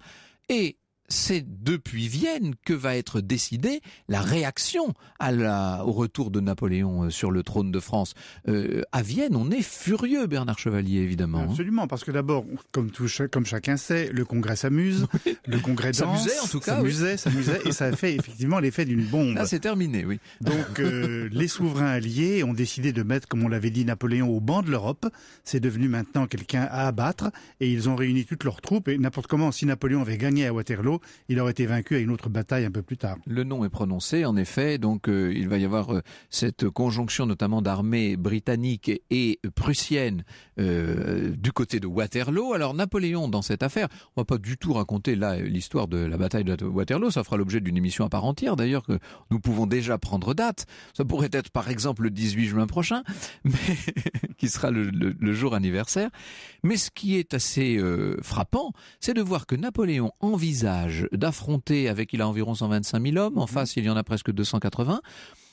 et c'est depuis Vienne que va être décidée la réaction à la, au retour de Napoléon euh, sur le trône de France. Euh, à Vienne, on est furieux, Bernard Chevalier, évidemment. Hein. Absolument, parce que d'abord, comme, comme chacun sait, le Congrès s'amuse, le Congrès danse. S'amusait en tout cas. S'amusait, s'amusait, et ça a fait effectivement l'effet d'une bombe. Là, ah, c'est terminé, oui. Donc, euh, les souverains alliés ont décidé de mettre, comme on l'avait dit, Napoléon au banc de l'Europe. C'est devenu maintenant quelqu'un à abattre, et ils ont réuni toutes leurs troupes, et n'importe comment, si Napoléon avait gagné à Waterloo, il aurait été vaincu à une autre bataille un peu plus tard. Le nom est prononcé, en effet. Donc, euh, il va y avoir euh, cette conjonction, notamment d'armées britanniques et prussiennes euh, du côté de Waterloo. Alors, Napoléon, dans cette affaire, on va pas du tout raconter là l'histoire de la bataille de Waterloo. Ça fera l'objet d'une émission à part entière, d'ailleurs, que nous pouvons déjà prendre date. Ça pourrait être, par exemple, le 18 juin prochain, mais qui sera le, jour anniversaire. Mais ce qui est assez frappant, c'est de voir que Napoléon envisage d'affronter, avec il a environ 125 000 hommes, en mhm. face il y en a presque 280,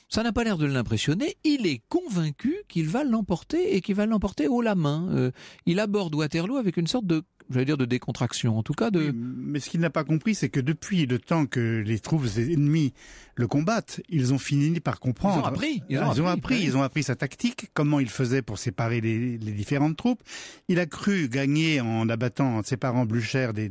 ça n'a pas l'air de l'impressionner. Il est convaincu qu'il va l'emporter et qu'il va l'emporter haut la main. Euh, il aborde Waterloo avec une sorte de j'allais dire de décontraction, en tout cas de. mais ce qu'il n'a pas compris, c'est que depuis le temps que les troupes ennemies le combattent, ils ont fini par comprendre. Ils ont appris. Ils, ont, appris. Ils ont appris sa tactique, comment il faisait pour séparer les, différentes troupes. Il a cru gagner en abattant, en séparant Blucher des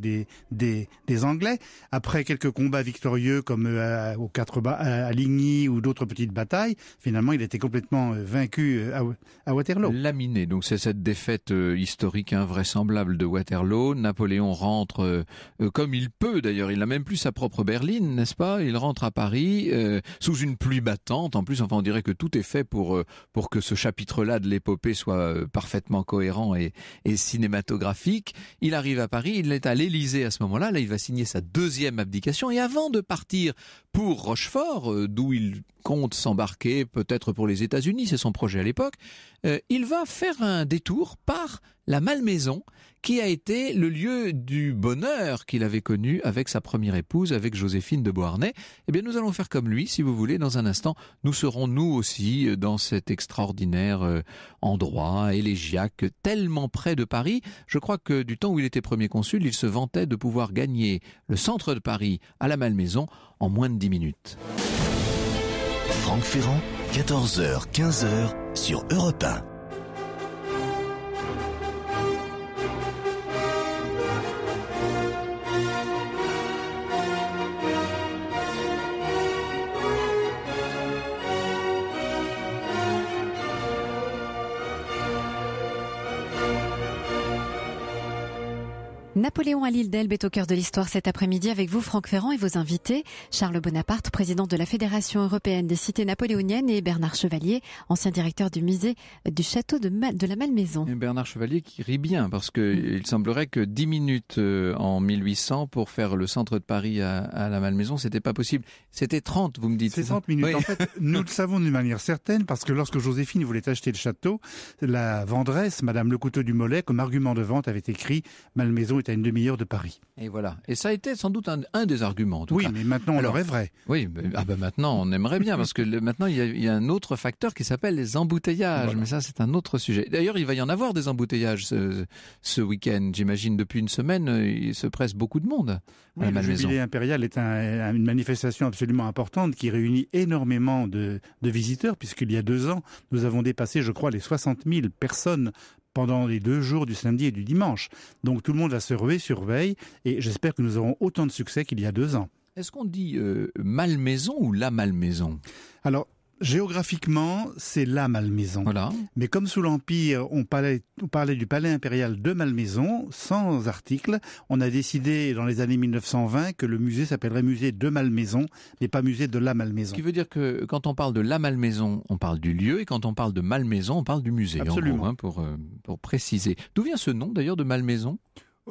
des, des, Anglais. Après quelques combats victorieux comme euh, à, aux quatre bas, à Ligny ou d'autres petites de bataille. Finalement, il était complètement euh, vaincu euh, à, Waterloo. Laminé, donc c'est cette défaite euh, historique invraisemblable de Waterloo. Napoléon rentre comme il peut d'ailleurs. Il n'a même plus sa propre berline, n'est-ce pas Il rentre à Paris sous une pluie battante. En plus, enfin, on dirait que tout est fait pour, pour que ce chapitre-là de l'épopée soit parfaitement cohérent et, et cinématographique. Il arrive à Paris, il est à l'Élysée à ce moment-là. Là, il va signer sa deuxième abdication. Et avant de partir pour Rochefort, d'où il compte s'embarquer peut-être pour les États-Unis, c'est son projet à l'époque, euh, il va faire un détour par la Malmaison, qui a été le lieu du bonheur qu'il avait connu avec sa première épouse, avec Joséphine de Beauharnais. Eh bien, nous allons faire comme lui, si vous voulez. Dans un instant, nous serons nous aussi dans cet extraordinaire euh, endroit élégiaque, tellement près de Paris. Je crois que du temps où il était premier consul, il se vantait de pouvoir gagner le centre de Paris à la Malmaison en moins de dix minutes. Franck Ferrand, 14h-15h sur Europe 1. Napoléon à l'île d'Elbe est au cœur de l'histoire cet après-midi avec vous, Franck Ferrand, et vos invités, Charles Bonaparte, président de la Fédération européenne des cités napoléoniennes, et Bernard Chevalier, ancien directeur du musée du château de, de la Malmaison. Bernard Chevalier qui rit bien, parce qu'il il semblerait que 10 minutes euh, en 1800 pour faire le centre de Paris à, la Malmaison, c'était pas possible. C'était 30, vous me dites. C'est 30 minutes. En fait, nous le savons d'une manière certaine, parce que lorsque Joséphine voulait acheter le château, la vendresse, Madame Le Couteau du Mollet, comme argument de vente, avait écrit Malmaison est à une demi-heure de Paris. Et voilà. Et ça a été sans doute un, des arguments. oui, mais maintenant on est vrai. Oui, mais, ah ben maintenant on aimerait bien parce que maintenant il y, a, un autre facteur qui s'appelle les embouteillages. Mais ça c'est un autre sujet. D'ailleurs il va y en avoir des embouteillages ce, week-end. J'imagine depuis une semaine il se presse beaucoup de monde. à la le jubilé impérial est une manifestation absolument importante qui réunit énormément de, de visiteurs puisqu'il y a deux ans nous avons dépassé je crois les 60 000 personnes pendant les deux jours du samedi et du dimanche. Donc tout le monde va se surveille, et j'espère que nous aurons autant de succès qu'il y a deux ans. Est-ce qu'on dit euh, malmaison ou la malmaison Alors, Géographiquement, c'est la Malmaison. Mais comme sous l'Empire, on parlait, du palais impérial de Malmaison, sans article, on a décidé dans les années 1920 que le musée s'appellerait musée de Malmaison, mais pas musée de la Malmaison. Ce qui veut dire que quand on parle de la Malmaison, on parle du lieu, et quand on parle de Malmaison, on parle du musée. Absolument. Hein, euh, pour préciser. D'où vient ce nom d'ailleurs de Malmaison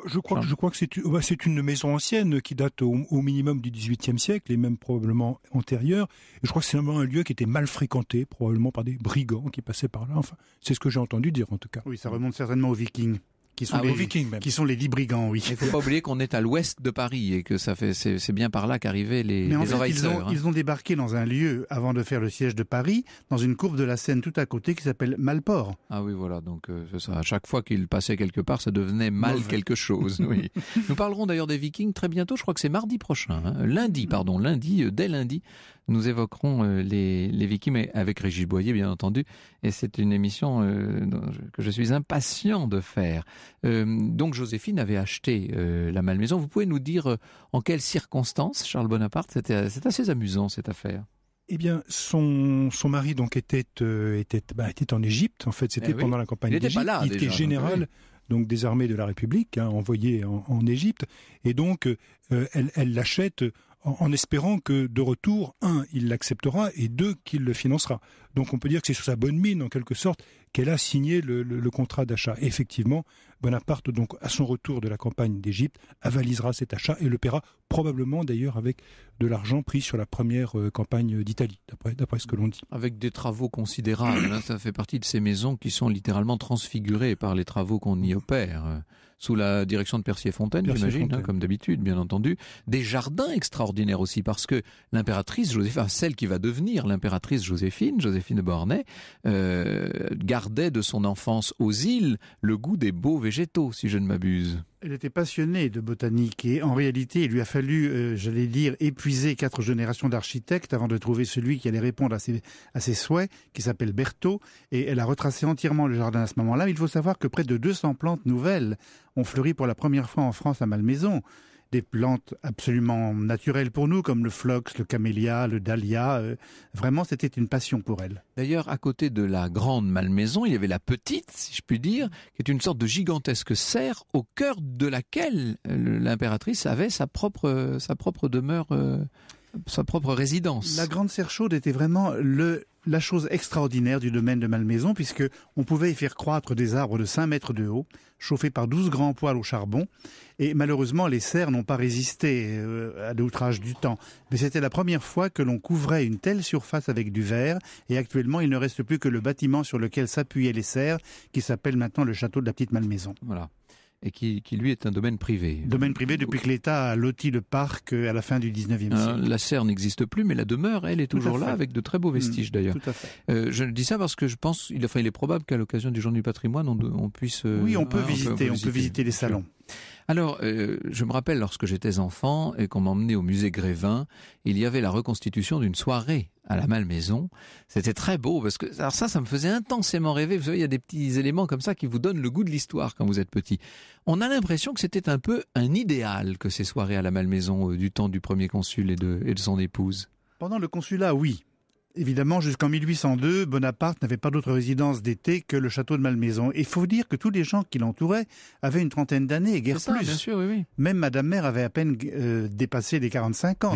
je crois, que bah, c'est une maison ancienne qui date au, minimum du XVIIIe siècle et même probablement antérieure. je crois que c'est un lieu qui était mal fréquenté, probablement par des brigands qui passaient par là. c'est ce que j'ai entendu dire en tout cas. Oui, ça remonte certainement aux Vikings. Ah qui sont les Vikings, qui sont les dix brigands, oui. Il faut pas oublier qu'on est à l'ouest de Paris et que ça fait c'est bien par là qu'arrivaient les, Mais hein. ils, ont, débarqué dans un lieu avant de faire le siège de Paris, dans une courbe de la Seine tout à côté qui s'appelle Malport. Ah oui, voilà. Donc euh, c'est ça. À chaque fois qu'ils passaient quelque part, ça devenait mal quelque chose. Oui. Nous parlerons d'ailleurs des Vikings très bientôt. Je crois que c'est mardi prochain, hein. lundi, pardon, lundi, euh, dès lundi, nous évoquerons euh, les, les victimes avec Régis Boyer, bien entendu, et c'est une émission euh, que je suis impatient de faire. Euh, donc Joséphine avait acheté la Malmaison. Vous pouvez nous dire en quelles circonstances, Charles Bonaparte c'est assez amusant cette affaire. Eh bien, son, son mari donc était était bah, était en Égypte. En fait, c'était eh pendant la campagne d'Égypte. Il était, Il était général. Ah donc, des armées de la République, envoyé hein, envoyées en, Égypte, et donc elle l'achète en, espérant que de retour, un, il l'acceptera et deux, qu'il le financera. Donc on peut dire que c'est sur sa bonne mine, en quelque sorte, qu'elle a signé le, contrat d'achat. Effectivement, Bonaparte, donc à son retour de la campagne d'Égypte, avalisera cet achat et le paiera probablement d'ailleurs avec de l'argent pris sur la première euh, campagne d'Italie, d'après ce que l'on dit. Avec des travaux considérables, hein. ça fait partie de ces maisons qui sont littéralement transfigurées par les travaux qu'on y opère sous la direction de Percier Fontaine, j'imagine, hein, comme d'habitude, bien entendu. Des jardins extraordinaires aussi, parce que l'impératrice Joséphine, celle qui va devenir l'impératrice Joséphine, Joséphine de Beauharnais, euh, gardait de son enfance aux îles le goût des beaux végétaux, si je ne m'abuse. Elle était passionnée de botanique et en réalité, il lui a fallu, euh, j'allais dire, épuiser quatre générations d'architectes avant de trouver celui qui allait répondre à ses, souhaits, qui s'appelle Berthaud. Et elle a retracé entièrement le jardin à ce moment-là. il faut savoir que près de 200 plantes nouvelles ont fleuri pour la première fois en France à Malmaison des plantes absolument naturelles pour nous, comme le phlox, le camélia, le dahlia. Euh, vraiment, c'était une passion pour elle. D'ailleurs, à côté de la grande malmaison, il y avait la petite, si je puis dire, qui est une sorte de gigantesque serre au cœur de laquelle euh, l'impératrice avait sa propre, euh, sa propre demeure sa propre résidence. La Grande Serre Chaude était vraiment le, la chose extraordinaire du domaine de Malmaison, puisque on pouvait y faire croître des arbres de 5 mètres de haut, chauffés par 12 grands poêles au charbon. Et malheureusement, les serres n'ont pas résisté euh, à l'outrage du temps. Mais c'était la première fois que l'on couvrait une telle surface avec du verre. Et actuellement, il ne reste plus que le bâtiment sur lequel s'appuyaient les serres, qui s'appelle maintenant le château de la Petite Malmaison. Voilà et qui, lui est un domaine privé. Domaine privé depuis que l'État a loti le parc euh, à la fin du 19e hein, siècle. La serre n'existe plus, mais la demeure, elle, est toujours là, avec de très beaux mm, vestiges d'ailleurs. Euh, je dis ça parce que je pense, il, enfin, il est probable qu'à l'occasion du Jour du patrimoine, on, puisse... Euh, oui, hein, on peut, visiter, on peut, visiter les salons. Alors, euh, je me rappelle lorsque j'étais enfant et qu'on m'emmenait au musée Grévin, il y avait la reconstitution d'une soirée à la Malmaison. C'était très beau parce que ça, ça me faisait intensément rêver. Vous savez, il y a des petits éléments comme ça qui vous donnent le goût de l'histoire quand vous êtes petit. On a l'impression que c'était un peu un idéal que ces soirées à la Malmaison euh, du temps du premier consul et de, et de son épouse. Pendant le consulat, oui. Évidemment, jusqu'en 1802, Bonaparte n'avait pas d'autre résidence d'été que le château de Malmaison. Et il faut dire que tous les gens qui l'entouraient avaient une trentaine d'années et guère plus. Même Madame Mère avait à peine euh, dépassé les 45 ans.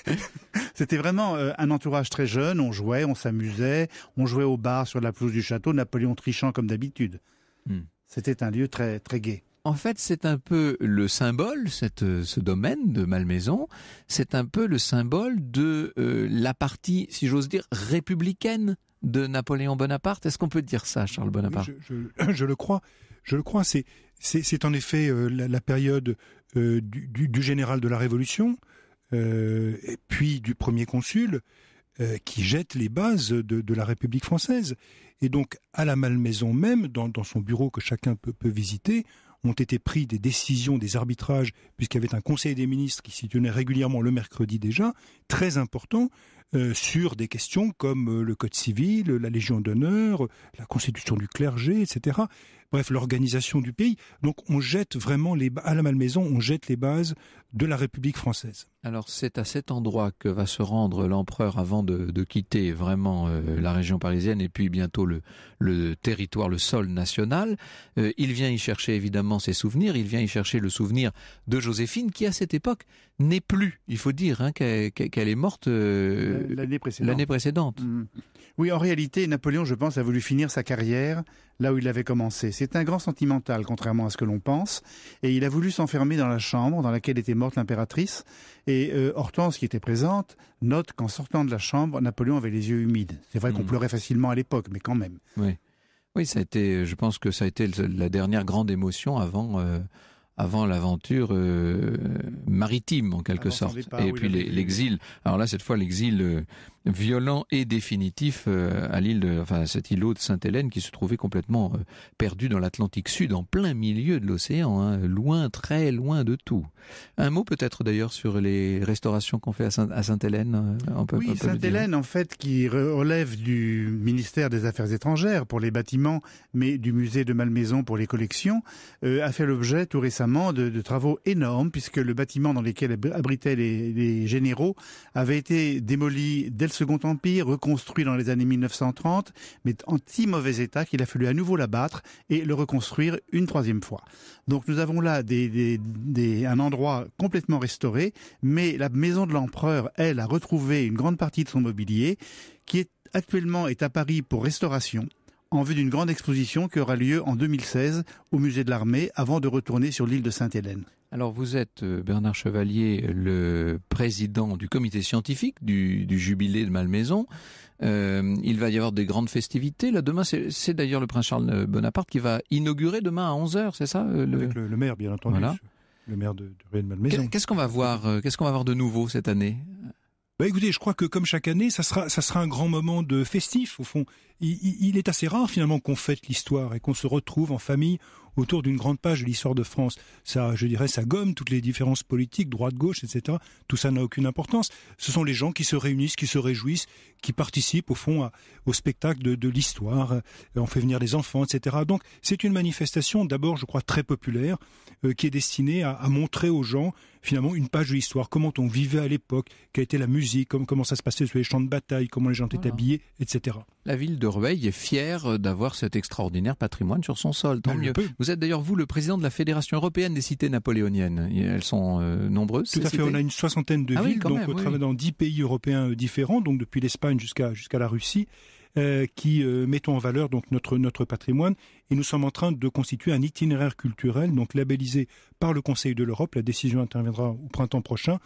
C'était vraiment euh, un entourage très jeune. On jouait, on s'amusait, on jouait au bar sur la pelouse du château, Napoléon trichant comme d'habitude. Hmm. C'était un lieu très, très gai. En fait, c'est un peu le symbole, euh, ce domaine de Malmaison, c'est un peu le symbole de euh, la partie, si j'ose dire, républicaine de Napoléon Bonaparte. Est-ce qu'on peut dire ça, Charles Bonaparte je, le crois. Je le crois. C'est, en effet euh, la, période du, général de la Révolution, puis du premier consul, qui jette les bases de, la République française. Et donc, à la Malmaison même, dans, son bureau que chacun peut visiter, ont été pris des décisions, des arbitrages, puisqu'il y avait un Conseil des ministres qui s'y tenait régulièrement le mercredi déjà, très important, euh, sur des questions comme euh, le Code civil, la Légion d'honneur, la constitution du clergé, etc bref, l'organisation du pays. Donc on jette vraiment les, à la Malmaison, on jette les bases de la République française. Alors c'est à cet endroit que va se rendre l'empereur avant de, quitter vraiment euh, la région parisienne et puis bientôt le, territoire, le sol national. Euh, il vient y chercher évidemment ses souvenirs, il vient y chercher le souvenir de Joséphine qui à cette époque n'est plus, il faut dire, hein, qu'elle est morte euh, l'année précédente. Mm. Oui, en réalité, Napoléon, je pense, a voulu finir sa carrière là où il avait commencé, c'est un grand sentimental, contrairement à ce que l'on pense. Et il a voulu s'enfermer dans la chambre dans laquelle était morte l'impératrice. Et euh, Hortense, qui était présente, note qu'en sortant de la chambre, Napoléon avait les yeux humides. C'est vrai qu'on hmm. pleurait facilement à l'époque, mais quand même. Oui. Oui, ça a été, euh, je pense que ça a été la dernière grande émotion avant, euh, avant l'aventure maritime, en quelque sorte. Et puis l'exil. Alors là, cette fois, l'exil violent et définitif euh, à l'île de, enfin, cet îlot de Sainte-Hélène qui se trouvait complètement euh, perdu dans l'Atlantique Sud, en plein milieu de l'océan, hein, loin, très loin de tout. Un mot peut-être d'ailleurs sur les restaurations qu'on fait à, Sainte-Hélène. Euh, oui, Sainte-Hélène en fait qui relève du ministère des Affaires étrangères pour les bâtiments, mais du musée de Malmaison pour les collections, a fait l'objet tout récemment de, travaux énormes puisque le bâtiment dans lequel abritaient les, les généraux avait été démoli dès le Second Empire, reconstruit dans les années 1930, mais en si mauvais état qu'il a fallu à nouveau l'abattre et le reconstruire une troisième fois. Donc nous avons là un endroit complètement restauré, mais la maison de l'empereur, elle, a retrouvé une grande partie de son mobilier qui est actuellement est à Paris pour restauration en vue d'une grande exposition qui aura lieu en 2016 au musée de l'armée avant de retourner sur l'île de Sainte-Hélène. Alors vous êtes, euh, Bernard Chevalier, le président du comité scientifique du, jubilé de Malmaison. Euh, il va y avoir des grandes festivités. Là, demain, c'est d'ailleurs le prince Charles euh, Bonaparte qui va inaugurer demain à 11h, c'est ça le... Avec le, maire, bien entendu. Le maire de, de, Malmaison. Qu'est-ce qu'on va voir quest va de nouveau cette année bah, écoutez, je crois que comme chaque année, ça ça sera un grand moment de festif. Au fond, il, est assez rare finalement qu'on fête l'histoire et qu'on se retrouve en famille autour d'une grande page de l'histoire de France. Ça, je dirais, ça gomme toutes les différences politiques, droite-gauche, etc. Tout ça n'a aucune importance. Ce sont les gens qui se réunissent, qui se réjouissent, qui participent au fond au spectacle de, l'histoire. Euh, on fait venir les enfants, etc. Donc c'est une manifestation d'abord, je crois, très populaire, euh, qui est destinée à, montrer aux gens finalement une page de l'histoire, comment on vivait à l'époque, quelle était la musique, comment, ça se passait sur les champs de bataille, comment les gens étaient habillés, etc la ville de Rueil est fière d'avoir cet extraordinaire patrimoine sur son sol. Tant mieux. Vous êtes d'ailleurs, vous, le président de la Fédération européenne des cités napoléoniennes. elles sont euh, nombreuses. Tout à fait. On a une soixantaine de ah villes, donc dans dix pays européens euh, différents, donc depuis l'Espagne jusqu'à la Russie. Euh, qui mettent mettons en valeur donc notre notre patrimoine et nous sommes en train de constituer un itinéraire culturel donc labellisé par le Conseil de l'Europe. La décision interviendra au printemps prochain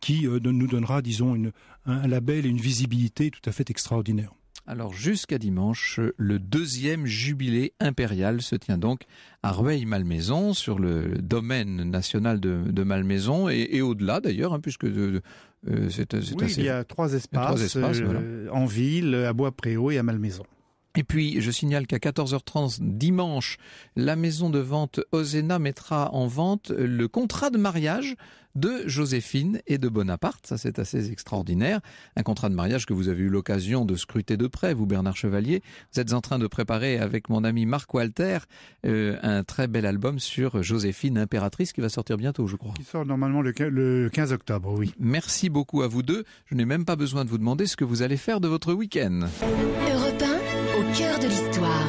qui nous donnera disons une, un label et une visibilité tout à fait extraordinaire. Alors jusqu'à dimanche, le deuxième jubilé impérial se tient donc à Rueil-Malmaison, sur le domaine national de, Malmaison et, au-delà d'ailleurs, hein, puisque euh, euh, c'est oui, assez... il y a trois espaces, euh, en ville, à Bois-Préau et à Malmaison. Et puis, je signale qu'à 14h30 dimanche, la maison de vente Ozena mettra en vente le contrat de mariage de Joséphine et de Bonaparte. Ça, c'est assez extraordinaire. Un contrat de mariage que vous avez eu l'occasion de scruter de près, vous, Bernard Chevalier. Vous êtes en train de préparer avec mon ami Marc Walter euh, un très bel album sur Joséphine, impératrice, qui va sortir bientôt, je crois. Qui sort normalement le 15 octobre, oui. Merci beaucoup à vous deux. Je n'ai même pas besoin de vous demander ce que vous allez faire de votre week-end cœur de l'histoire.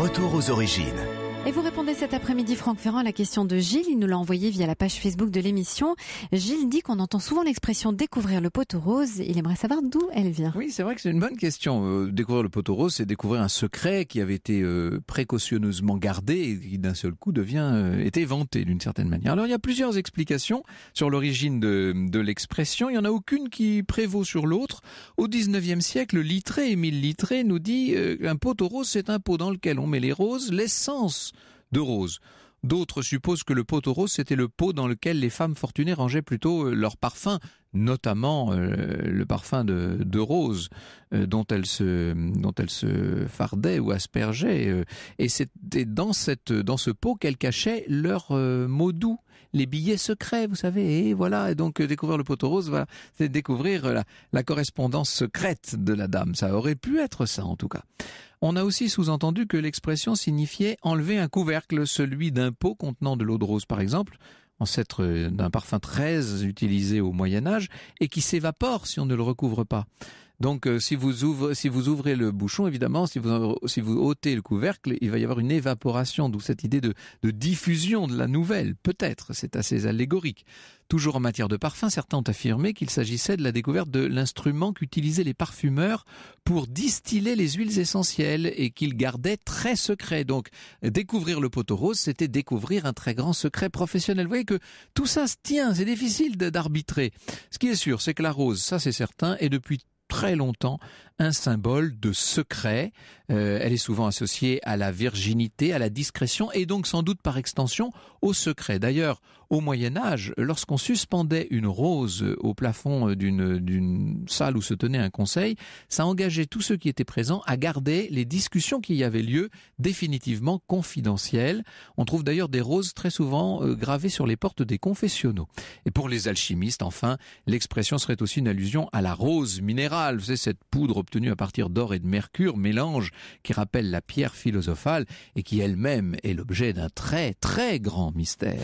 Retour aux origines. Et vous répondez cet après-midi, Franck Ferrand, à la question de Gilles. Il nous l'a envoyé via la page Facebook de l'émission. Gilles dit qu'on entend souvent l'expression découvrir le pot aux rose. Il aimerait savoir d'où elle vient. Oui, c'est vrai que c'est une bonne question. Euh, découvrir le pot aux rose, c'est découvrir un secret qui avait été euh, précautionneusement gardé et qui d'un seul coup devient, euh, été vanté d'une certaine manière. Alors il y a plusieurs explications sur l'origine de, l'expression. Il n'y en a aucune qui prévaut sur l'autre. Au 19e siècle, Littré, Émile Littré, nous dit qu'un aux rose, c'est un pot dans lequel on met les roses, l'essence de roses. D'autres supposent que le pot aux roses, c'était le pot dans lequel les femmes fortunées rangeaient plutôt euh, leurs parfums, notamment euh, le parfum de, rose euh, dont elles se dont elles se fardaient ou aspergeaient. et c'était dans cette dans ce pot qu'elles cachaient leurs mots doux les billets secrets, vous savez. Et voilà. Et donc, euh, découvrir le poteau rose, voilà, c'est découvrir euh, la, la correspondance secrète de la dame. Ça aurait pu être ça, en tout cas. On a aussi sous-entendu que l'expression signifiait enlever un couvercle, celui d'un pot contenant de l'eau de rose, par exemple, ancêtre euh, d'un parfum très utilisé au Moyen Âge, et qui s'évapore si on ne le recouvre pas. Donc, euh, si, vous ouvrez, si vous ouvrez le bouchon, évidemment, si vous, si vous ôtez le couvercle, il va y avoir une évaporation, d'où cette idée de, diffusion de la nouvelle, peut-être, c'est assez allégorique. Toujours en matière de parfum, certains ont affirmé qu'il s'agissait de la découverte de l'instrument qu'utilisaient les parfumeurs pour distiller les huiles essentielles et qu'ils gardaient très secret. Donc, découvrir le poteau rose, c'était découvrir un très grand secret professionnel. Vous voyez que tout ça se tient, c'est difficile d'arbitrer. Ce qui est sûr, c'est que la rose, ça c'est certain, et depuis très longtemps un symbole de secret. Euh, elle est souvent associée à la virginité, à la discrétion et donc sans doute par extension au secret. D'ailleurs, au Moyen Âge, lorsqu'on suspendait une rose au plafond d'une salle où se tenait un conseil, ça engageait tous ceux qui étaient présents à garder les discussions qui y avaient lieu définitivement confidentielles. On trouve d'ailleurs des roses très souvent euh, gravées sur les portes des confessionnaux. Et pour les alchimistes, enfin, l'expression serait aussi une allusion à la rose minérale, c'est cette poudre Obtenu à partir d'or et de mercure, mélange qui rappelle la pierre philosophale et qui elle-même est l'objet d'un très très grand mystère.